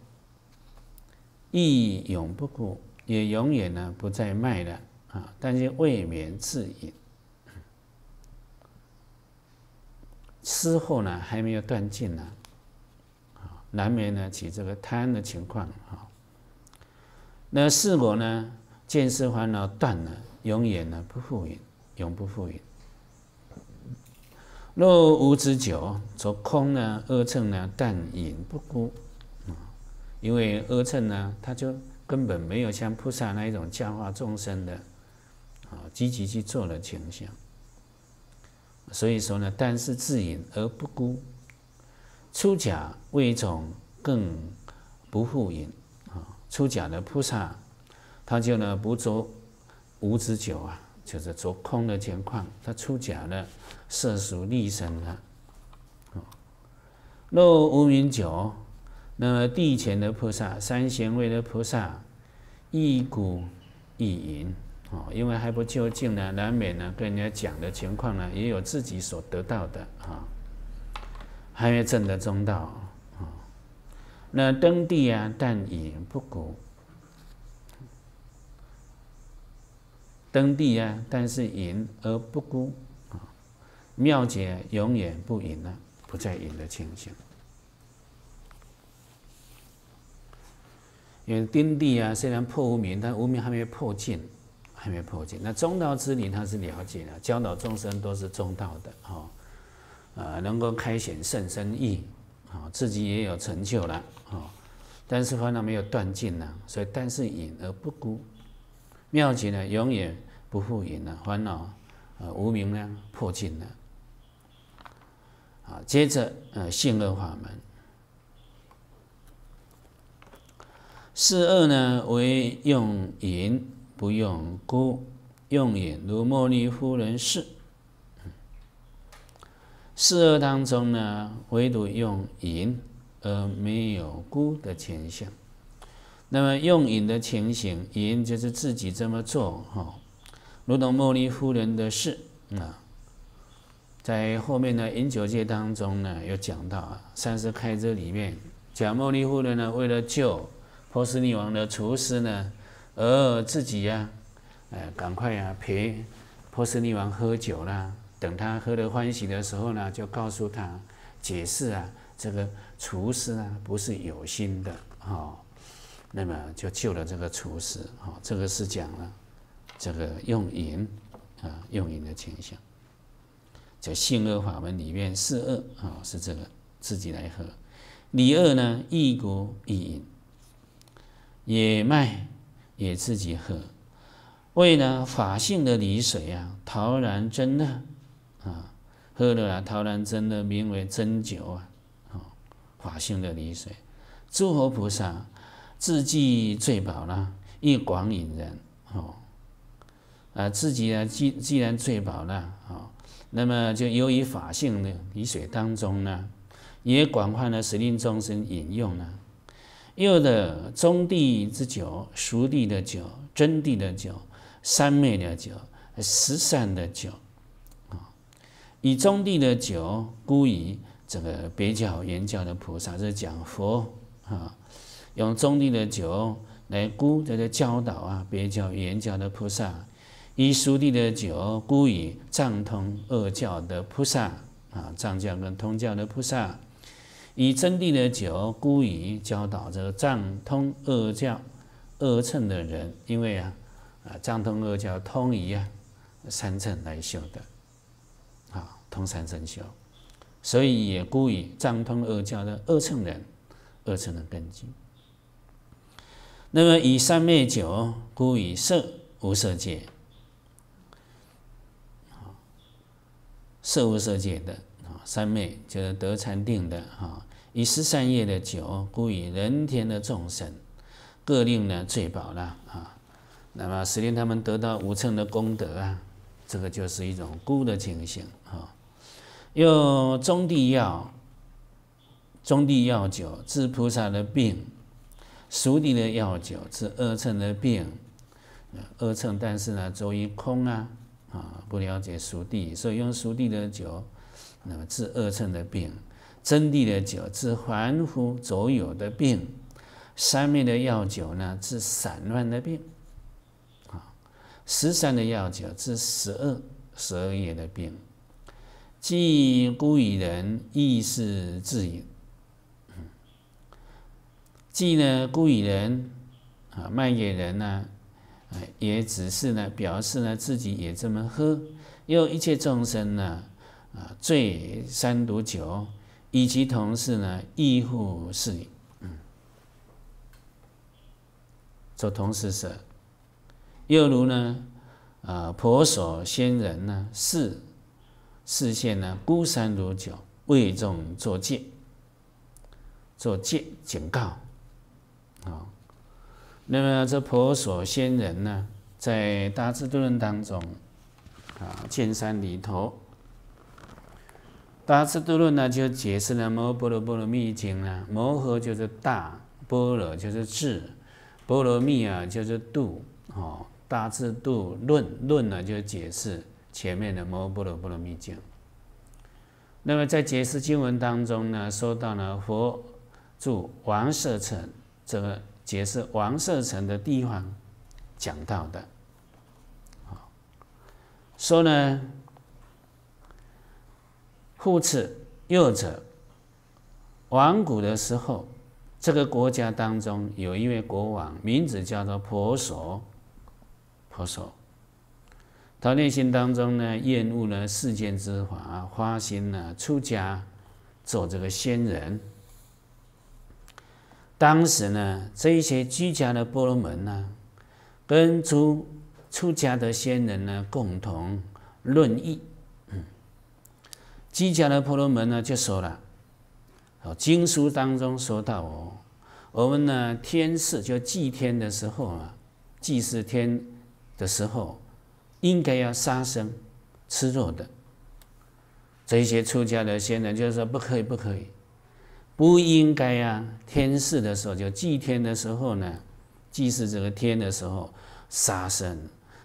意永不顾，也永远呢不再卖了啊，但是未免自隐。吃后呢还没有断尽呢。难免呢起这个贪的情况哈。那四果呢，见色烦恼断了，永远呢不复引，永不复引。若无止久，则空呢，阿蹭呢，但隐不孤。因为阿蹭呢，他就根本没有像菩萨那一种教化众生的啊，积极去做的倾向。所以说呢，但是自隐而不孤。出家为种更不复饮啊！出家的菩萨，他就呢不做无知酒啊，就是做空的情况。他出家呢舍俗立身了啊。若无名酒，那地前的菩萨、三贤位的菩萨亦古亦淫啊，因为还不究竟呢，难免呢跟人家讲的情况呢，也有自己所得到的啊。还没正的中道啊，那登地啊，但也不孤；登地啊，但是隐而不孤啊。妙解永远不隐了，不再隐的情形。因为登地啊，虽然破无明，但无明还没有破尽，还没有破尽。那中道之理，他是了解的，教导众生都是中道的，哈。啊，能够开显甚深意，啊，自己也有成就了，哦。但是烦恼没有断尽呢，所以但是隐而不孤，妙极呢永远不复隐了，烦恼呃无名呢破尽了，啊。接着呃性恶法门，四恶呢为用隐不用孤，用隐如摩尼夫人是。四恶当中呢，唯独用引而没有孤的情形。那么用引的情形，引就是自己这么做哈，如同茉莉夫人的事啊。在后面的饮酒界当中呢，有讲到啊，《三十开支里面讲茉莉夫人呢，为了救波斯匿王的厨师呢，而自己呀，哎，赶快呀，陪波斯匿王喝酒啦。等他喝得欢喜的时候呢，就告诉他解释啊，这个厨师啊不是有心的啊，那么就救了这个厨师啊。这个是讲了这个用淫啊用淫的情形，在性恶法门里面是恶啊，是这个自己来喝，离恶呢一国一淫，也卖也自己喝，为呢法性的离水啊，陶然真呢。啊，喝了啊，陶然真的名为真酒啊！哦，法性的泥水，诸佛菩萨自既醉饱啦，亦广引人哦。啊，自己呢既既然醉饱了哦，那么就由于法性的泥水当中呢，也广泛的使令众生饮用呢。有的中地之酒、熟地的酒、真地的酒、三昧的酒、十善的酒。以中地的酒，故以这个别教、原教的菩萨，这讲佛啊，用中地的酒来估这个教导啊，别教、原教的菩萨；以熟地的酒，故以藏通二教的菩萨啊，藏教跟通教的菩萨；以真地的酒，故以教导这个藏通二教二乘的人，因为啊，啊藏通二教通仪啊三乘来修的。通三生修，所以也故以藏通二教的二乘人，二乘人根基。那么以三昧九，故以色无色界，色无色界的啊，三昧就是得禅定的啊。以十三业的九，故以人天的众生各令呢最宝了啊。那么使令他们得到无称的功德啊，这个就是一种孤的情形。用中地药，中地药酒治菩萨的病；熟地的药酒治二乘的病。二乘但是呢，周于空啊，啊，不了解熟地，所以用熟地的酒，那么治二乘的病。真地的酒治凡夫所有的病。三昧的药酒呢，治散乱的病。啊，十三的药酒治十二、十二也的病。既孤与人，亦是自饮。既呢孤与人，啊卖给人呢，啊，也只是呢表示呢自己也这么喝，又一切众生呢，啊醉三毒酒，以其同事呢亦复是也。做同事舍，又如呢，啊婆娑仙人呢是。视线呢，孤山如酒，为众作戒，作戒警告啊。那么这婆娑仙人呢，在《大智度论》当中啊，见山里头，《大智度论》呢就解释了《摩诃波罗波罗蜜经》呢，《摩诃》就是大，《波罗就是智，《波罗蜜》啊就是度啊，《大智度论》论呢就解释。前面的摩诃波罗波罗蜜经，那么在解释经文当中呢，说到了佛住王舍城这个解释王舍城的地方，讲到的，好，说呢，护持右者王古的时候，这个国家当中有一位国王，名字叫做婆娑，婆娑。他内心当中呢，厌恶呢世间之华花心呢，出家做这个仙人。当时呢，这一些居家的婆罗门呢，跟出出家的仙人呢，共同论议。居家的婆罗门呢，就说了：“哦，经书当中说到哦，我们呢天是就祭天的时候啊，祭祀天的时候。”应该要杀生、吃肉的，这些出家的仙人就是说不可以，不可以，不应该啊！天祀的时候就祭天的时候呢，祭祀这个天的时候杀生、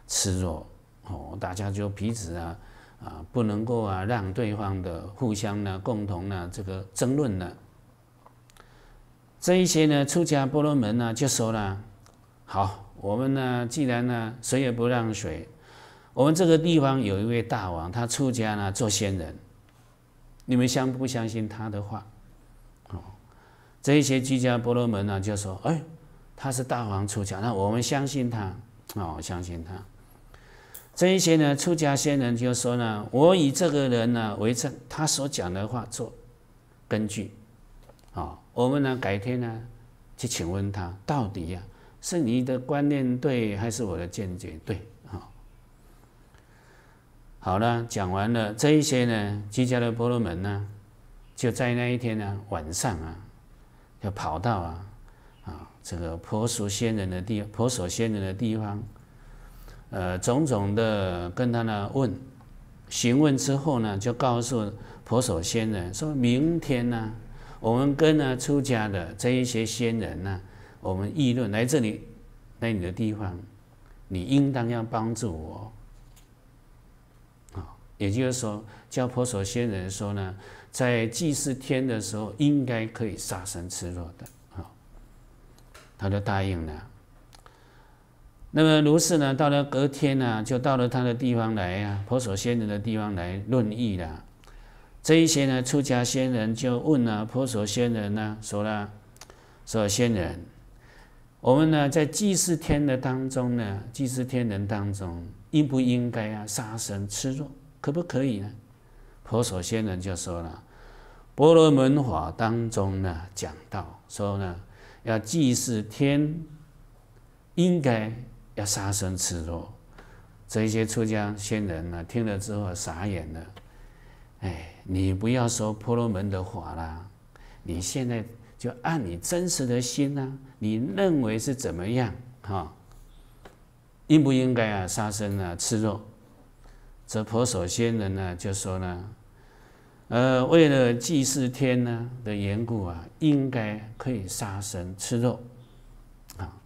吃肉哦，大家就彼此啊啊，不能够啊让对方的互相呢共同呢这个争论呢，这一些呢出家波罗门呢就说了：好，我们呢既然呢谁也不让谁。我们这个地方有一位大王，他出家呢，做仙人。你们相不相信他的话？哦，这些居家婆罗门呢，就说：“哎，他是大王出家，那我们相信他哦，相信他。”这一些呢，出家仙人就说呢：“我以这个人呢为证，他所讲的话做根据。”哦，我们呢改天呢去请问他，到底呀是你的观念对，还是我的见解对？好了，讲完了这一些呢，居家的婆罗门呢，就在那一天呢晚上啊，就跑到啊啊这个婆娑仙人的地婆娑仙人的地方，呃，种种的跟他呢问询问之后呢，就告诉婆娑仙人，说明天呢，我们跟呢出家的这一些仙人呢，我们议论来这里来你的地方，你应当要帮助我。也就是说，叫婆首仙人说呢，在祭祀天的时候，应该可以杀生吃肉的啊。他就答应了。那么如是呢，到了隔天呢，就到了他的地方来啊，婆首仙人的地方来论议了。这一些呢，出家仙人就问啊，婆首仙人呢，说啦，说仙人，我们呢，在祭祀天的当中呢，祭祀天人当中，应不应该啊，杀生吃肉？可不可以呢？婆所仙人就说了，《婆罗门法》当中呢讲到说呢，要祭祀天，应该要杀生吃肉。这些出家仙人呢听了之后傻眼了。哎，你不要说婆罗门的法啦，你现在就按你真实的心呢，你认为是怎么样哈。应不应该啊杀生啊吃肉？这婆首仙人呢，就说呢，呃，为了祭祀天呢的缘故啊，应该可以杀生吃肉，啊，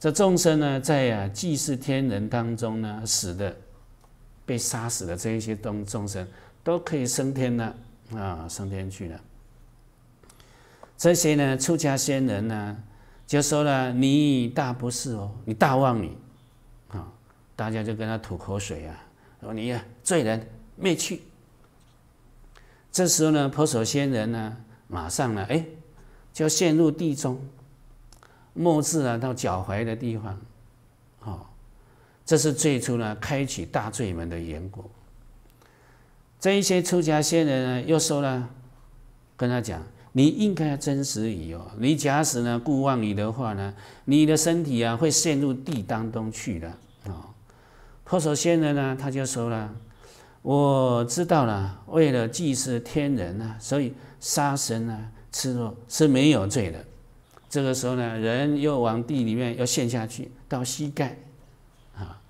这众生呢，在啊祭祀天人当中呢，死的被杀死的这一些东众生，都可以升天了啊，升天去了。这些呢，出家仙人呢，就说了：“你大不是哦，你大妄语，啊，大家就跟他吐口水啊。说你呀，罪人灭去。这时候呢，婆首仙人呢，马上呢，哎，就陷入地中，末至啊到脚踝的地方。哦，这是最初呢开启大罪门的缘故。这一些出家仙人呢，又说了，跟他讲，你应该要真实语哦，你假使呢故望你的话呢，你的身体啊会陷入地当中去的哦。破手仙人呢，他就说了：“我知道了，为了祭祀天人呢，所以杀生呢，吃肉是没有罪的。这个时候呢，人又往地里面要陷下去到膝盖，啊，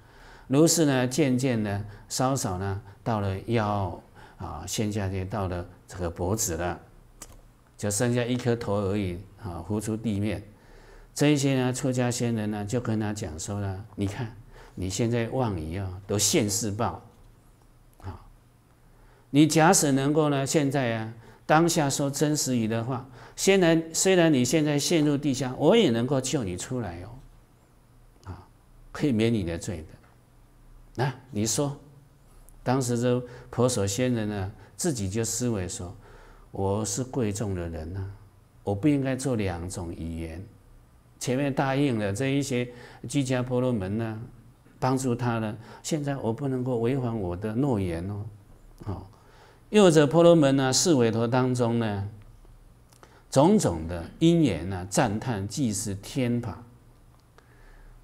如是呢，渐渐的，稍稍呢，到了腰啊，陷下去到了这个脖子了，就剩下一颗头而已啊，浮出地面。这些呢，出家仙人呢，就跟他讲说呢，你看。”你现在妄语啊，都现世报，啊！你假使能够呢，现在啊，当下说真实语的话，虽然虽然你现在陷入地下，我也能够救你出来哦，啊，可以免你的罪的。那你说，当时这婆娑仙人呢，自己就思维说，我是贵重的人呢，我不应该做两种语言，前面答应了这一些居家婆罗门呢。帮助他了，现在我不能够违反我的诺言哦。哦，又者婆罗门呢，四伟陀当中呢，种种的因缘啊，赞叹即是天法，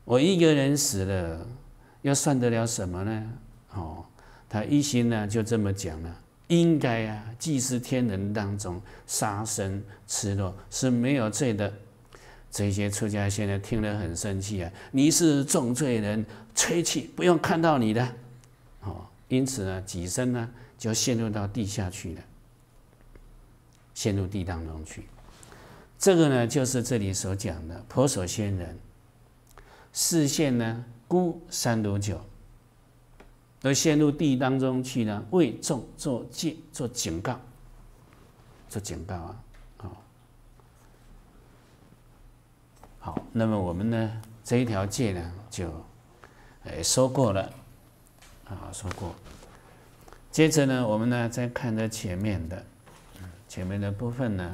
我一个人死了，又算得了什么呢？哦，他一心呢就这么讲了，应该啊，既是天人当中杀生吃肉是没有罪的。这些出家现在听了很生气啊，你是重罪人。吹气不用看到你的，哦，因此呢，己身呢就陷入到地下去了，陷入地当中去。这个呢，就是这里所讲的婆娑仙人，视线呢孤三毒九，都陷入地当中去呢，为众做戒，做警告，做警告啊，好，那么我们呢这一条戒呢就。哎，说过了，啊，说过。接着呢，我们呢再看的前面的，前面的部分呢，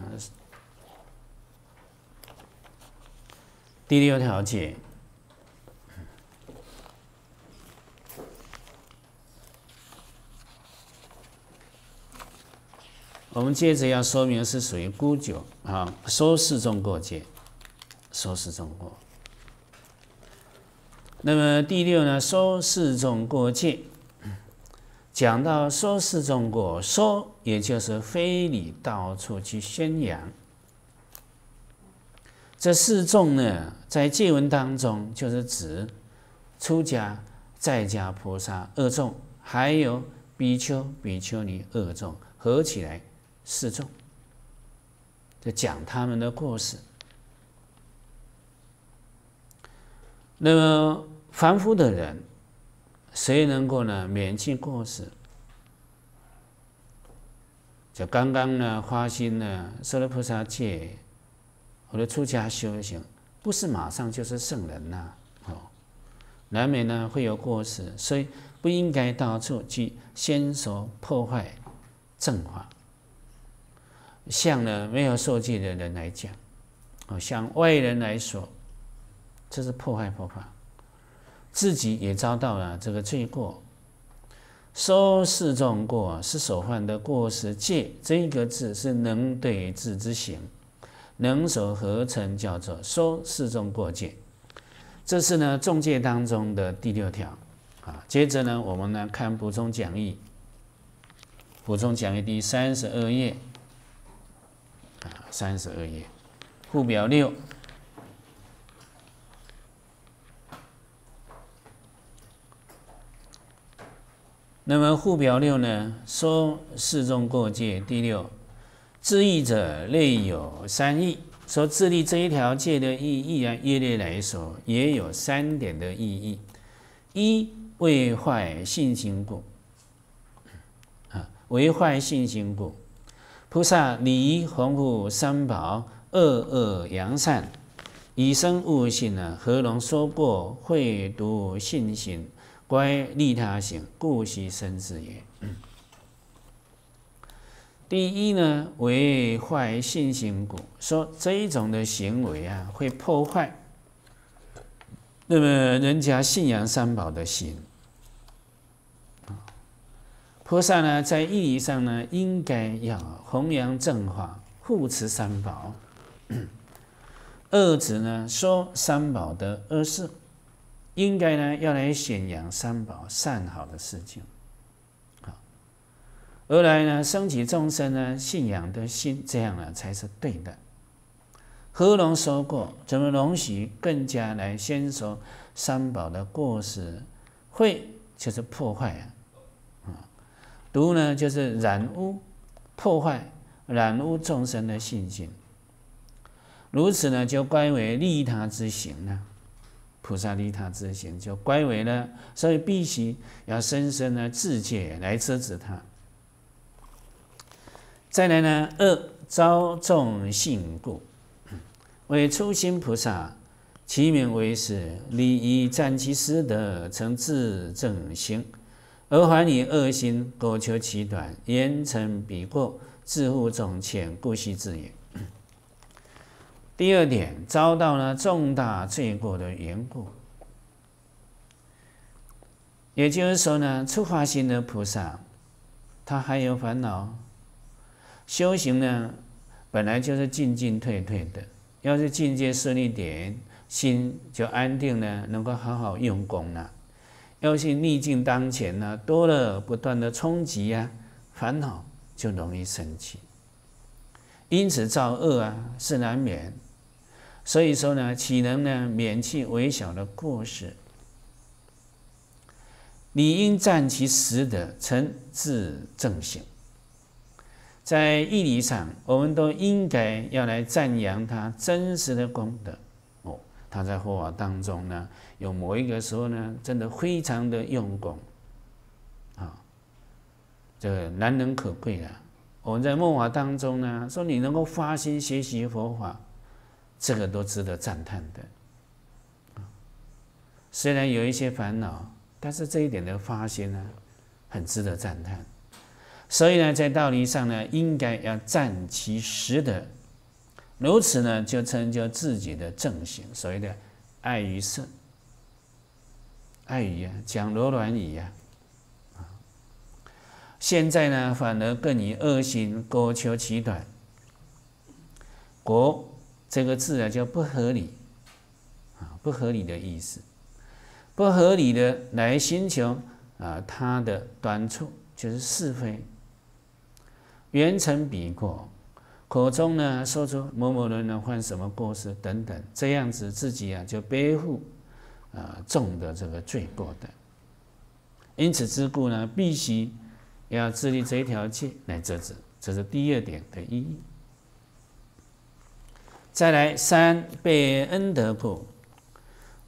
第六条戒，我们接着要说明是属于孤酒啊，说是中国戒，说是中国。那么第六呢？说四种过戒，讲到说四种过，说也就是非礼到处去宣扬。这四众呢，在戒文当中就是指出家、在家菩萨二众，还有比丘、比丘尼二众，合起来四众，就讲他们的故事。那么。凡夫的人，谁能够呢免去过失？就刚刚呢，花心呢受了菩萨戒，或者出家修行，不是马上就是圣人呐。哦，难免呢会有过失，所以不应该到处去先说破坏正法。像呢没有受戒的人来讲，哦，向外人来说，这是破坏佛法。自己也遭到了这个罪过，收四重过是所犯的过失，戒这一个字是能对治之行，能所合成叫做收四重过戒，这是呢众戒当中的第六条啊。接着呢，我们呢看补充讲义，补充讲义第三十二页啊，三十二页附表六。那么护表六呢？说四众过界第六，自义者内有三义。说自义这一条戒的意义啊，业内来说也有三点的意义：一为坏信心故，啊为坏信心故，菩萨礼宏护三宝，恶恶扬善，以生悟性啊，何容说过，会读信心。乖利他行，故是生智也。第一呢，为坏信心故，说这一种的行为啊，会破坏。那么人家信仰三宝的心，菩萨呢，在意义上呢，应该要弘扬正法，护持三宝。二子呢，说三宝的恶事。应该呢，要来显扬三宝善好的事情，好，而来呢，升起众生呢信仰的心，这样呢才是对的。何龙说过，怎么容许更加来先说三宝的过失？会就是破坏啊，啊，毒呢就是染污破坏染污众生的信心。如此呢，就归为利他之行了。菩萨利他之心就乖违了，所以必须要深深的自戒来制止他。再来呢，恶遭众信故，为初心菩萨，其名为是，利益占其师德，成自正行，而还以恶心，苟求其短，言成彼过，自护众前，故惜自也。第二点，遭到了重大罪过的缘故，也就是说呢，初发心的菩萨，他还有烦恼，修行呢，本来就是进进退退的。要是境界顺利点，心就安定呢，能够好好用功了；要是逆境当前呢，多了不断的冲击啊，烦恼就容易升起，因此造恶啊是难免。所以说呢，岂能呢免去微小的过失？理应赞其实德，成自正行。在义理上，我们都应该要来赞扬他真实的功德。哦，他在佛法当中呢，有某一个时候呢，真的非常的用功啊，这个难能可贵啊。我们在佛法当中呢，说你能够发心学习佛法。这个都值得赞叹的，虽然有一些烦恼，但是这一点的发现呢，很值得赞叹。所以呢，在道理上呢，应该要赞其实德，如此呢，就成就自己的正行。所谓的爱于色，爱与啊，讲柔软语呀，啊，现在呢，反而更以恶心苟求其短，国。这个字啊叫不合理啊，不合理的意思，不合理的来寻求啊，它的短处就是是非、圆成比过，口中呢说出某某人呢犯什么过失等等，这样子自己啊就背负啊重的这个罪过的。因此之故呢，必须要自立这一条戒来制止，这是第二点的意义。再来三被恩德普，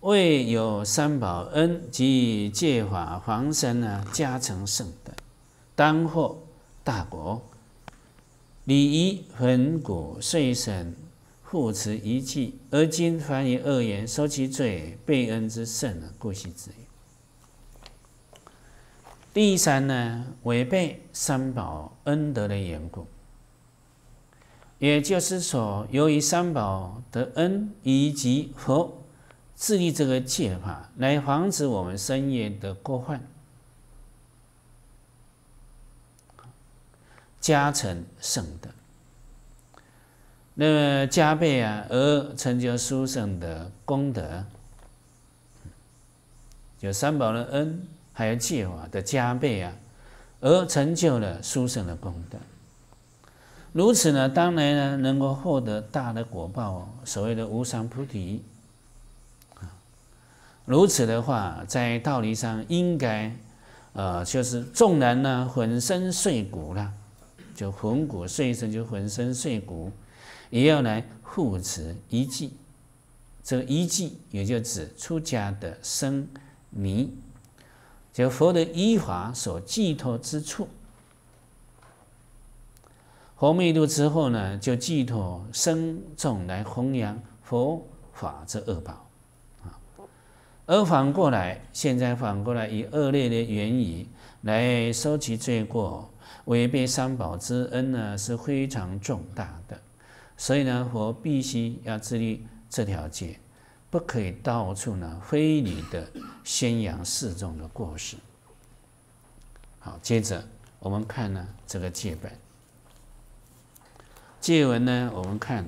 未有三宝恩及戒法防身呢，加成圣德，当获大国礼仪文骨碎省护持一迹，而今凡于恶言收其罪，被恩之圣呢，故悉自由。第三呢，违背三宝恩德的缘故。也就是说，由于三宝的恩，以及佛自立这个戒法，来防止我们深夜的过患，加成圣德，那么加倍啊，而成就书胜的功德，有三宝的恩，还有戒法的加倍啊，而成就了书胜的功德。如此呢，当然呢，能够获得大的果报哦。所谓的无上菩提，如此的话，在道理上应该，呃，就是纵然呢，粉身碎骨了，就粉骨碎身，就粉身碎骨，也要来护持遗迹。这个遗迹也就指出家的僧尼，就佛的依法所寄托之处。佛灭度之后呢，就寄托僧众来弘扬佛法这恶报，啊，而反过来，现在反过来以恶劣的缘以来收集罪过，违背三宝之恩呢是非常重大的，所以呢，佛必须要治理这条界，不可以到处呢非礼的宣扬示众的过失。好，接着我们看呢这个戒本。戒文呢？我们看：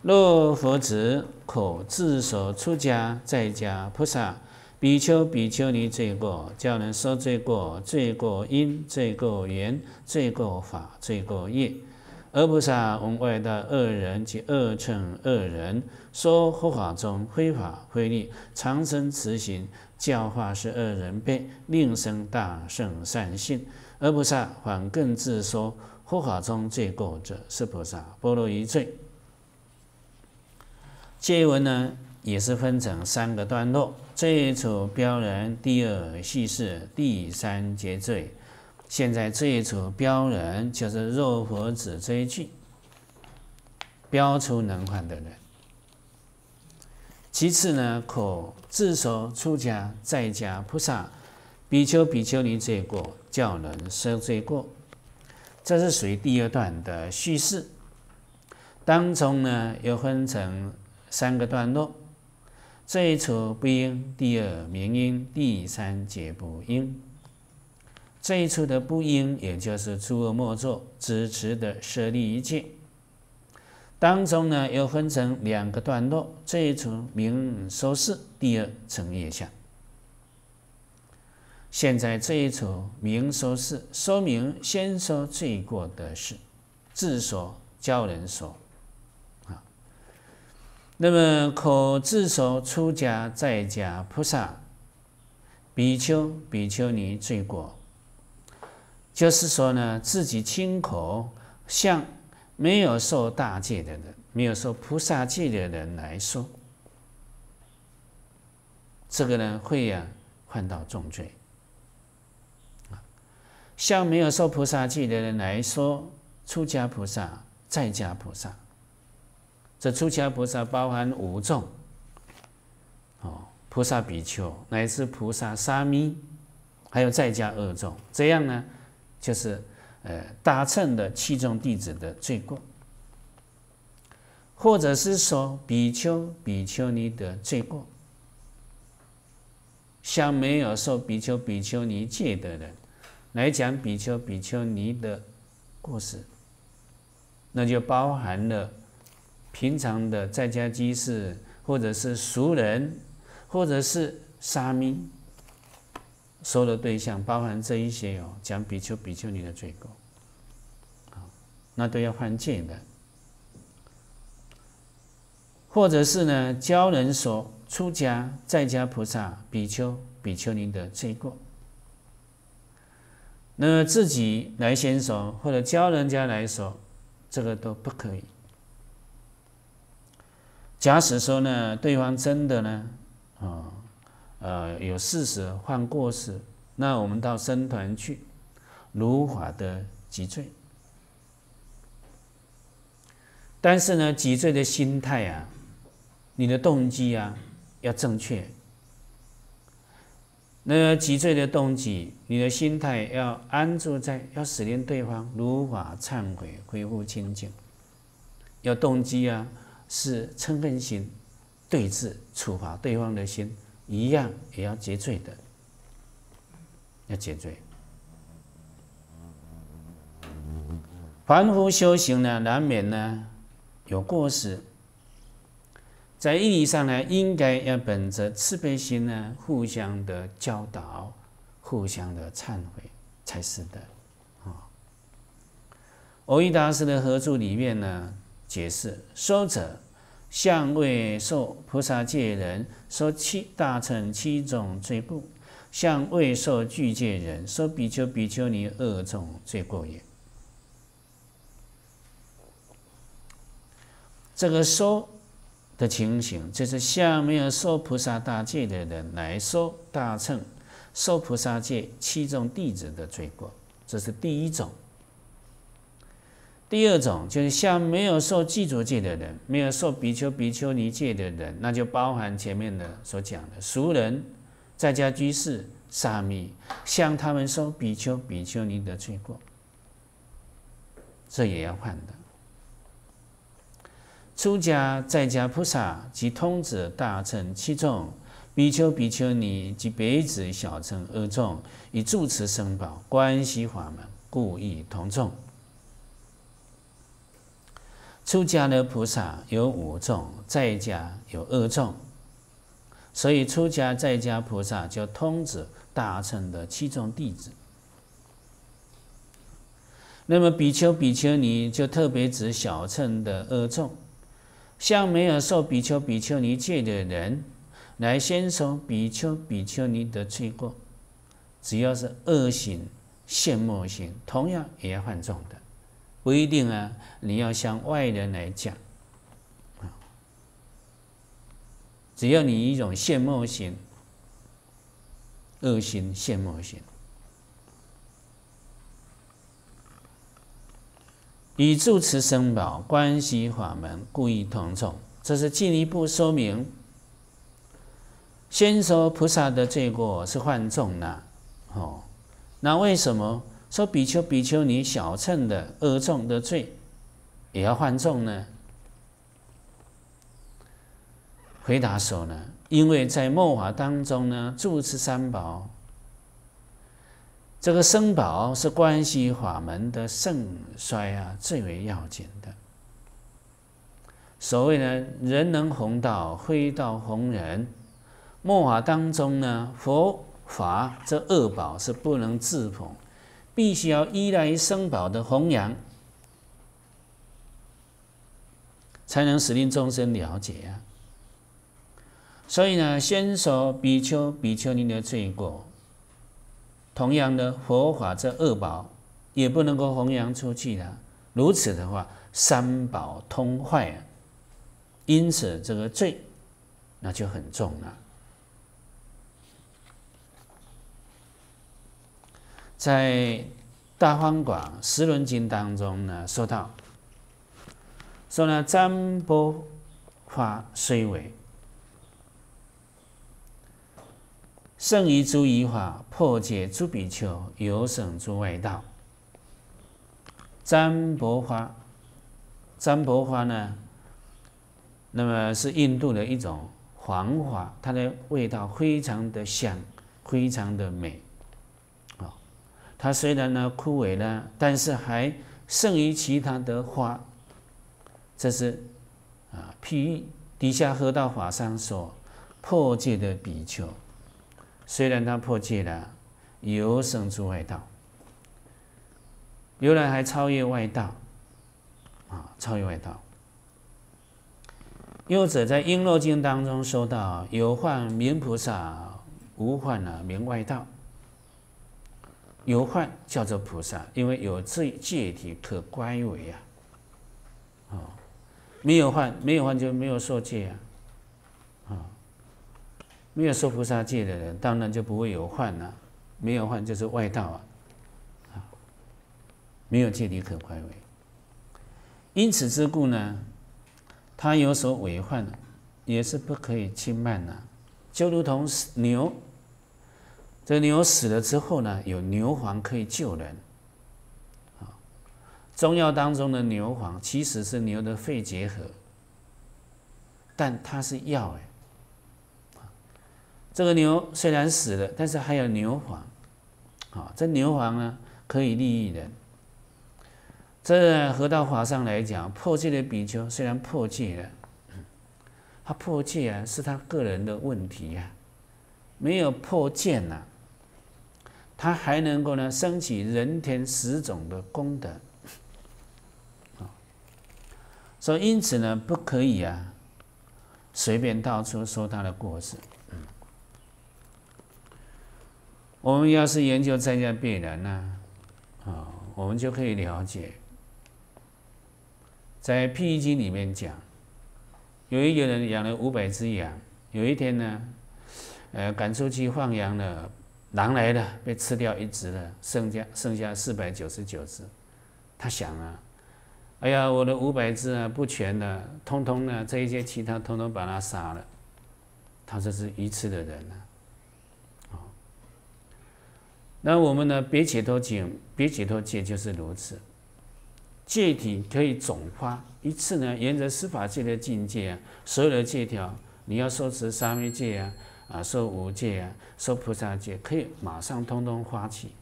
若佛子可自说出家在家菩萨比丘比丘尼罪过，教人说罪过，罪过因、罪过缘、罪过法、罪过业。阿菩萨闻外道恶人及恶称恶人，说佛法中非法非力，常生慈行教化是恶人辈，令生大圣善性。阿菩萨反更自说。护法中罪过者是菩萨波罗夷罪。这一文呢也是分成三个段落：，最初标人，第二细事，第三结罪。现在这一标人就是肉佛子追具，标出能犯的人。其次呢，可自说出家在家菩萨、比丘、比丘尼罪过，教人受罪过。这是属于第二段的叙事，当中呢又分成三个段落，最初不应，第二名应，第三绝不应。最初的不应，也就是诸恶莫作，支持的舍利一切，当中呢又分成两个段落，最初名收视，第二成业相。现在这一处明说是说明先说罪过的事，自说教人说，啊，那么可自说出家在家菩萨、比丘、比丘尼罪过，就是说呢，自己亲口向没有受大戒的人、没有受菩萨戒的人来说，这个呢会呀犯到重罪。像没有受菩萨戒的人来说，出家菩萨、在家菩萨，这出家菩萨包含五种，哦，菩萨比丘乃至菩萨沙弥，还有在家二众，这样呢，就是呃，大乘的七众弟子的罪过，或者是说比丘、比丘尼的罪过。像没有受比丘、比丘尼戒的人。来讲比丘、比丘尼的故事，那就包含了平常的在家居士，或者是俗人，或者是沙弥，受的对象包含这一些哟。讲比丘、比丘尼的罪过，那都要犯戒的。或者是呢，教人说出家、在家菩萨、比丘、比丘尼的罪过。那自己来先手，或者教人家来手，这个都不可以。假使说呢，对方真的呢，啊，呃，有事实犯过失，那我们到僧团去，如法的集罪。但是呢，集罪的心态啊，你的动机啊，要正确。那结罪的动机，你的心态要安住在，要使令对方，如法忏悔，恢复清净。要动机啊，是嗔恨心，对峙处罚对方的心，一样也要结罪的。要结罪。凡夫修行呢，难免呢有过失。在意义上呢，应该要本着慈悲心呢，互相的教导，互相的忏悔才是的。啊，欧一达斯的合著里面呢，解释说者，向未受菩萨戒人说七大乘七种罪过，向未受具戒人说比丘、比丘尼二种罪过也。这个说。的情形，就是向没有受菩萨大戒的人来说大乘、受菩萨戒七种弟子的罪过，这是第一种。第二种就是像没有受记住戒的人，没有受比丘、比丘尼戒的人，那就包含前面的所讲的俗人、在家居士、沙弥，向他们受比丘、比丘尼的罪过，这也要犯的。出家在家菩萨及通子大乘七众，比丘比丘尼及别子小乘二众，以住持圣宝，关西法门，故意同众。出家的菩萨有五众，在家有二众，所以出家在家菩萨叫通子大乘的七众弟子。那么比丘比丘尼就特别指小乘的二众。向没有受比丘、比丘尼戒的人，来先受比丘、比丘尼的罪过，只要是恶行、羡慕行，同样也要犯众的，不一定啊。你要向外人来讲只要你一种羡慕行、恶行、羡慕行。以住持生宝关系法门故意同重，这是进一步说明。先说菩萨的罪过是犯众呢，哦，那为什么说比丘、比丘尼小乘的恶众的罪也要犯众呢？回答说呢，因为在末法当中呢，住持三宝。这个生宝是关系法门的盛衰啊，最为要紧的。所谓呢，人能弘道，非道弘人。佛法当中呢，佛法这恶宝是不能自捧，必须要依赖于生宝的弘扬，才能使令众生了解啊。所以呢，先说比丘，比丘尼的罪过。同样的，佛法这二宝也不能够弘扬出去的。如此的话，三宝通坏啊，因此这个罪那就很重了。在《大方广十轮经》当中呢，说到，说呢，占卜法虽为胜于诸余法，破戒诸比丘，有胜诸外道。占卜花，占卜花呢？那么是印度的一种黄花，它的味道非常的香，非常的美。啊，它虽然呢枯萎了，但是还胜于其他的花。这是啊，譬喻底下河道法上所破戒的比丘。虽然他破戒了，犹生诸外道，犹然还超越外道，啊，超越外道。又者，在《璎珞经》当中说到，有患名菩萨，无患呢名外道。有患叫做菩萨，因为有这戒体可观为啊，哦，没有患，没有患就没有受戒啊。没有受菩萨戒的人，当然就不会有患了。没有患就是外道啊，啊，没有戒理可怀为。因此之故呢，他有所为患呢，也是不可以轻慢呐。就如同牛，这牛死了之后呢，有牛黄可以救人。啊，中药当中的牛黄其实是牛的肺结核，但它是药哎。这个牛虽然死了，但是还有牛黄。啊，这牛黄呢可以利益人。这《合道法》上来讲，破戒的比丘虽然破戒了，他破戒啊是他个人的问题呀，没有破戒呢，他还能够呢升起人天十种的功德。所以因此呢，不可以啊，随便到处说他的过失。我们要是研究在家必然呢，啊，我们就可以了解，在《批经》里面讲，有一个人养了五百只羊，有一天呢，呃，赶出去放羊了，狼来了，被吃掉一只了，剩下剩下四百九十九只。他想啊，哎呀，我的五百只啊不全了，通通呢这一些其他通通把它杀了，他这是愚痴的人啊。那我们呢？别解脱戒，别解脱戒就是如此。戒体可以总发一次呢，沿着司法界的境界啊，所有的戒条，你要受持三昧戒啊，啊，受无戒啊，受菩萨戒，可以马上通通发起。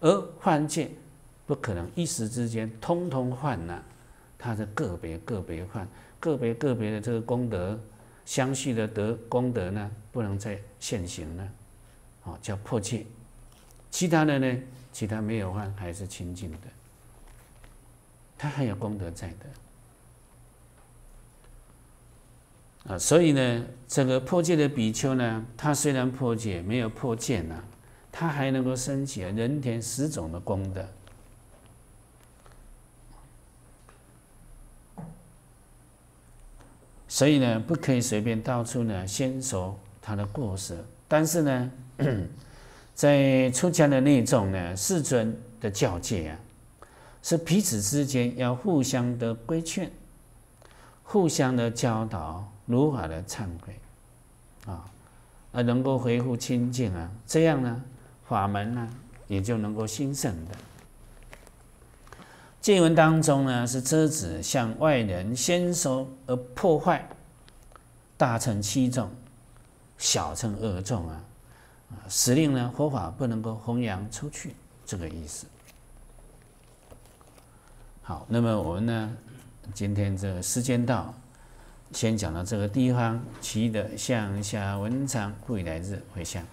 而换戒不可能一时之间通通犯了，它是个别个别换，个别个别的这个功德相续的德功德呢，不能再现行了，哦，叫破戒。其他的呢，其他没有换，还是清净的，他还有功德在的啊，所以呢，这个破戒的比丘呢，他虽然破戒没有破戒呢，他还能够升起人天十种的功德，所以呢，不可以随便到处呢先说他的过失，但是呢。在出家的那一种呢，世尊的教诫啊，是彼此之间要互相的规劝，互相的教导，如何的忏悔啊，而能够恢复清净啊，这样呢，法门呢也就能够兴盛的。经文当中呢，是遮止向外人先说而破坏，大乘七众，小乘二众啊。时令呢，佛法不能够弘扬出去，这个意思。好，那么我们呢，今天这时间到，先讲到这个地方。其余的向下文长，会来日回向。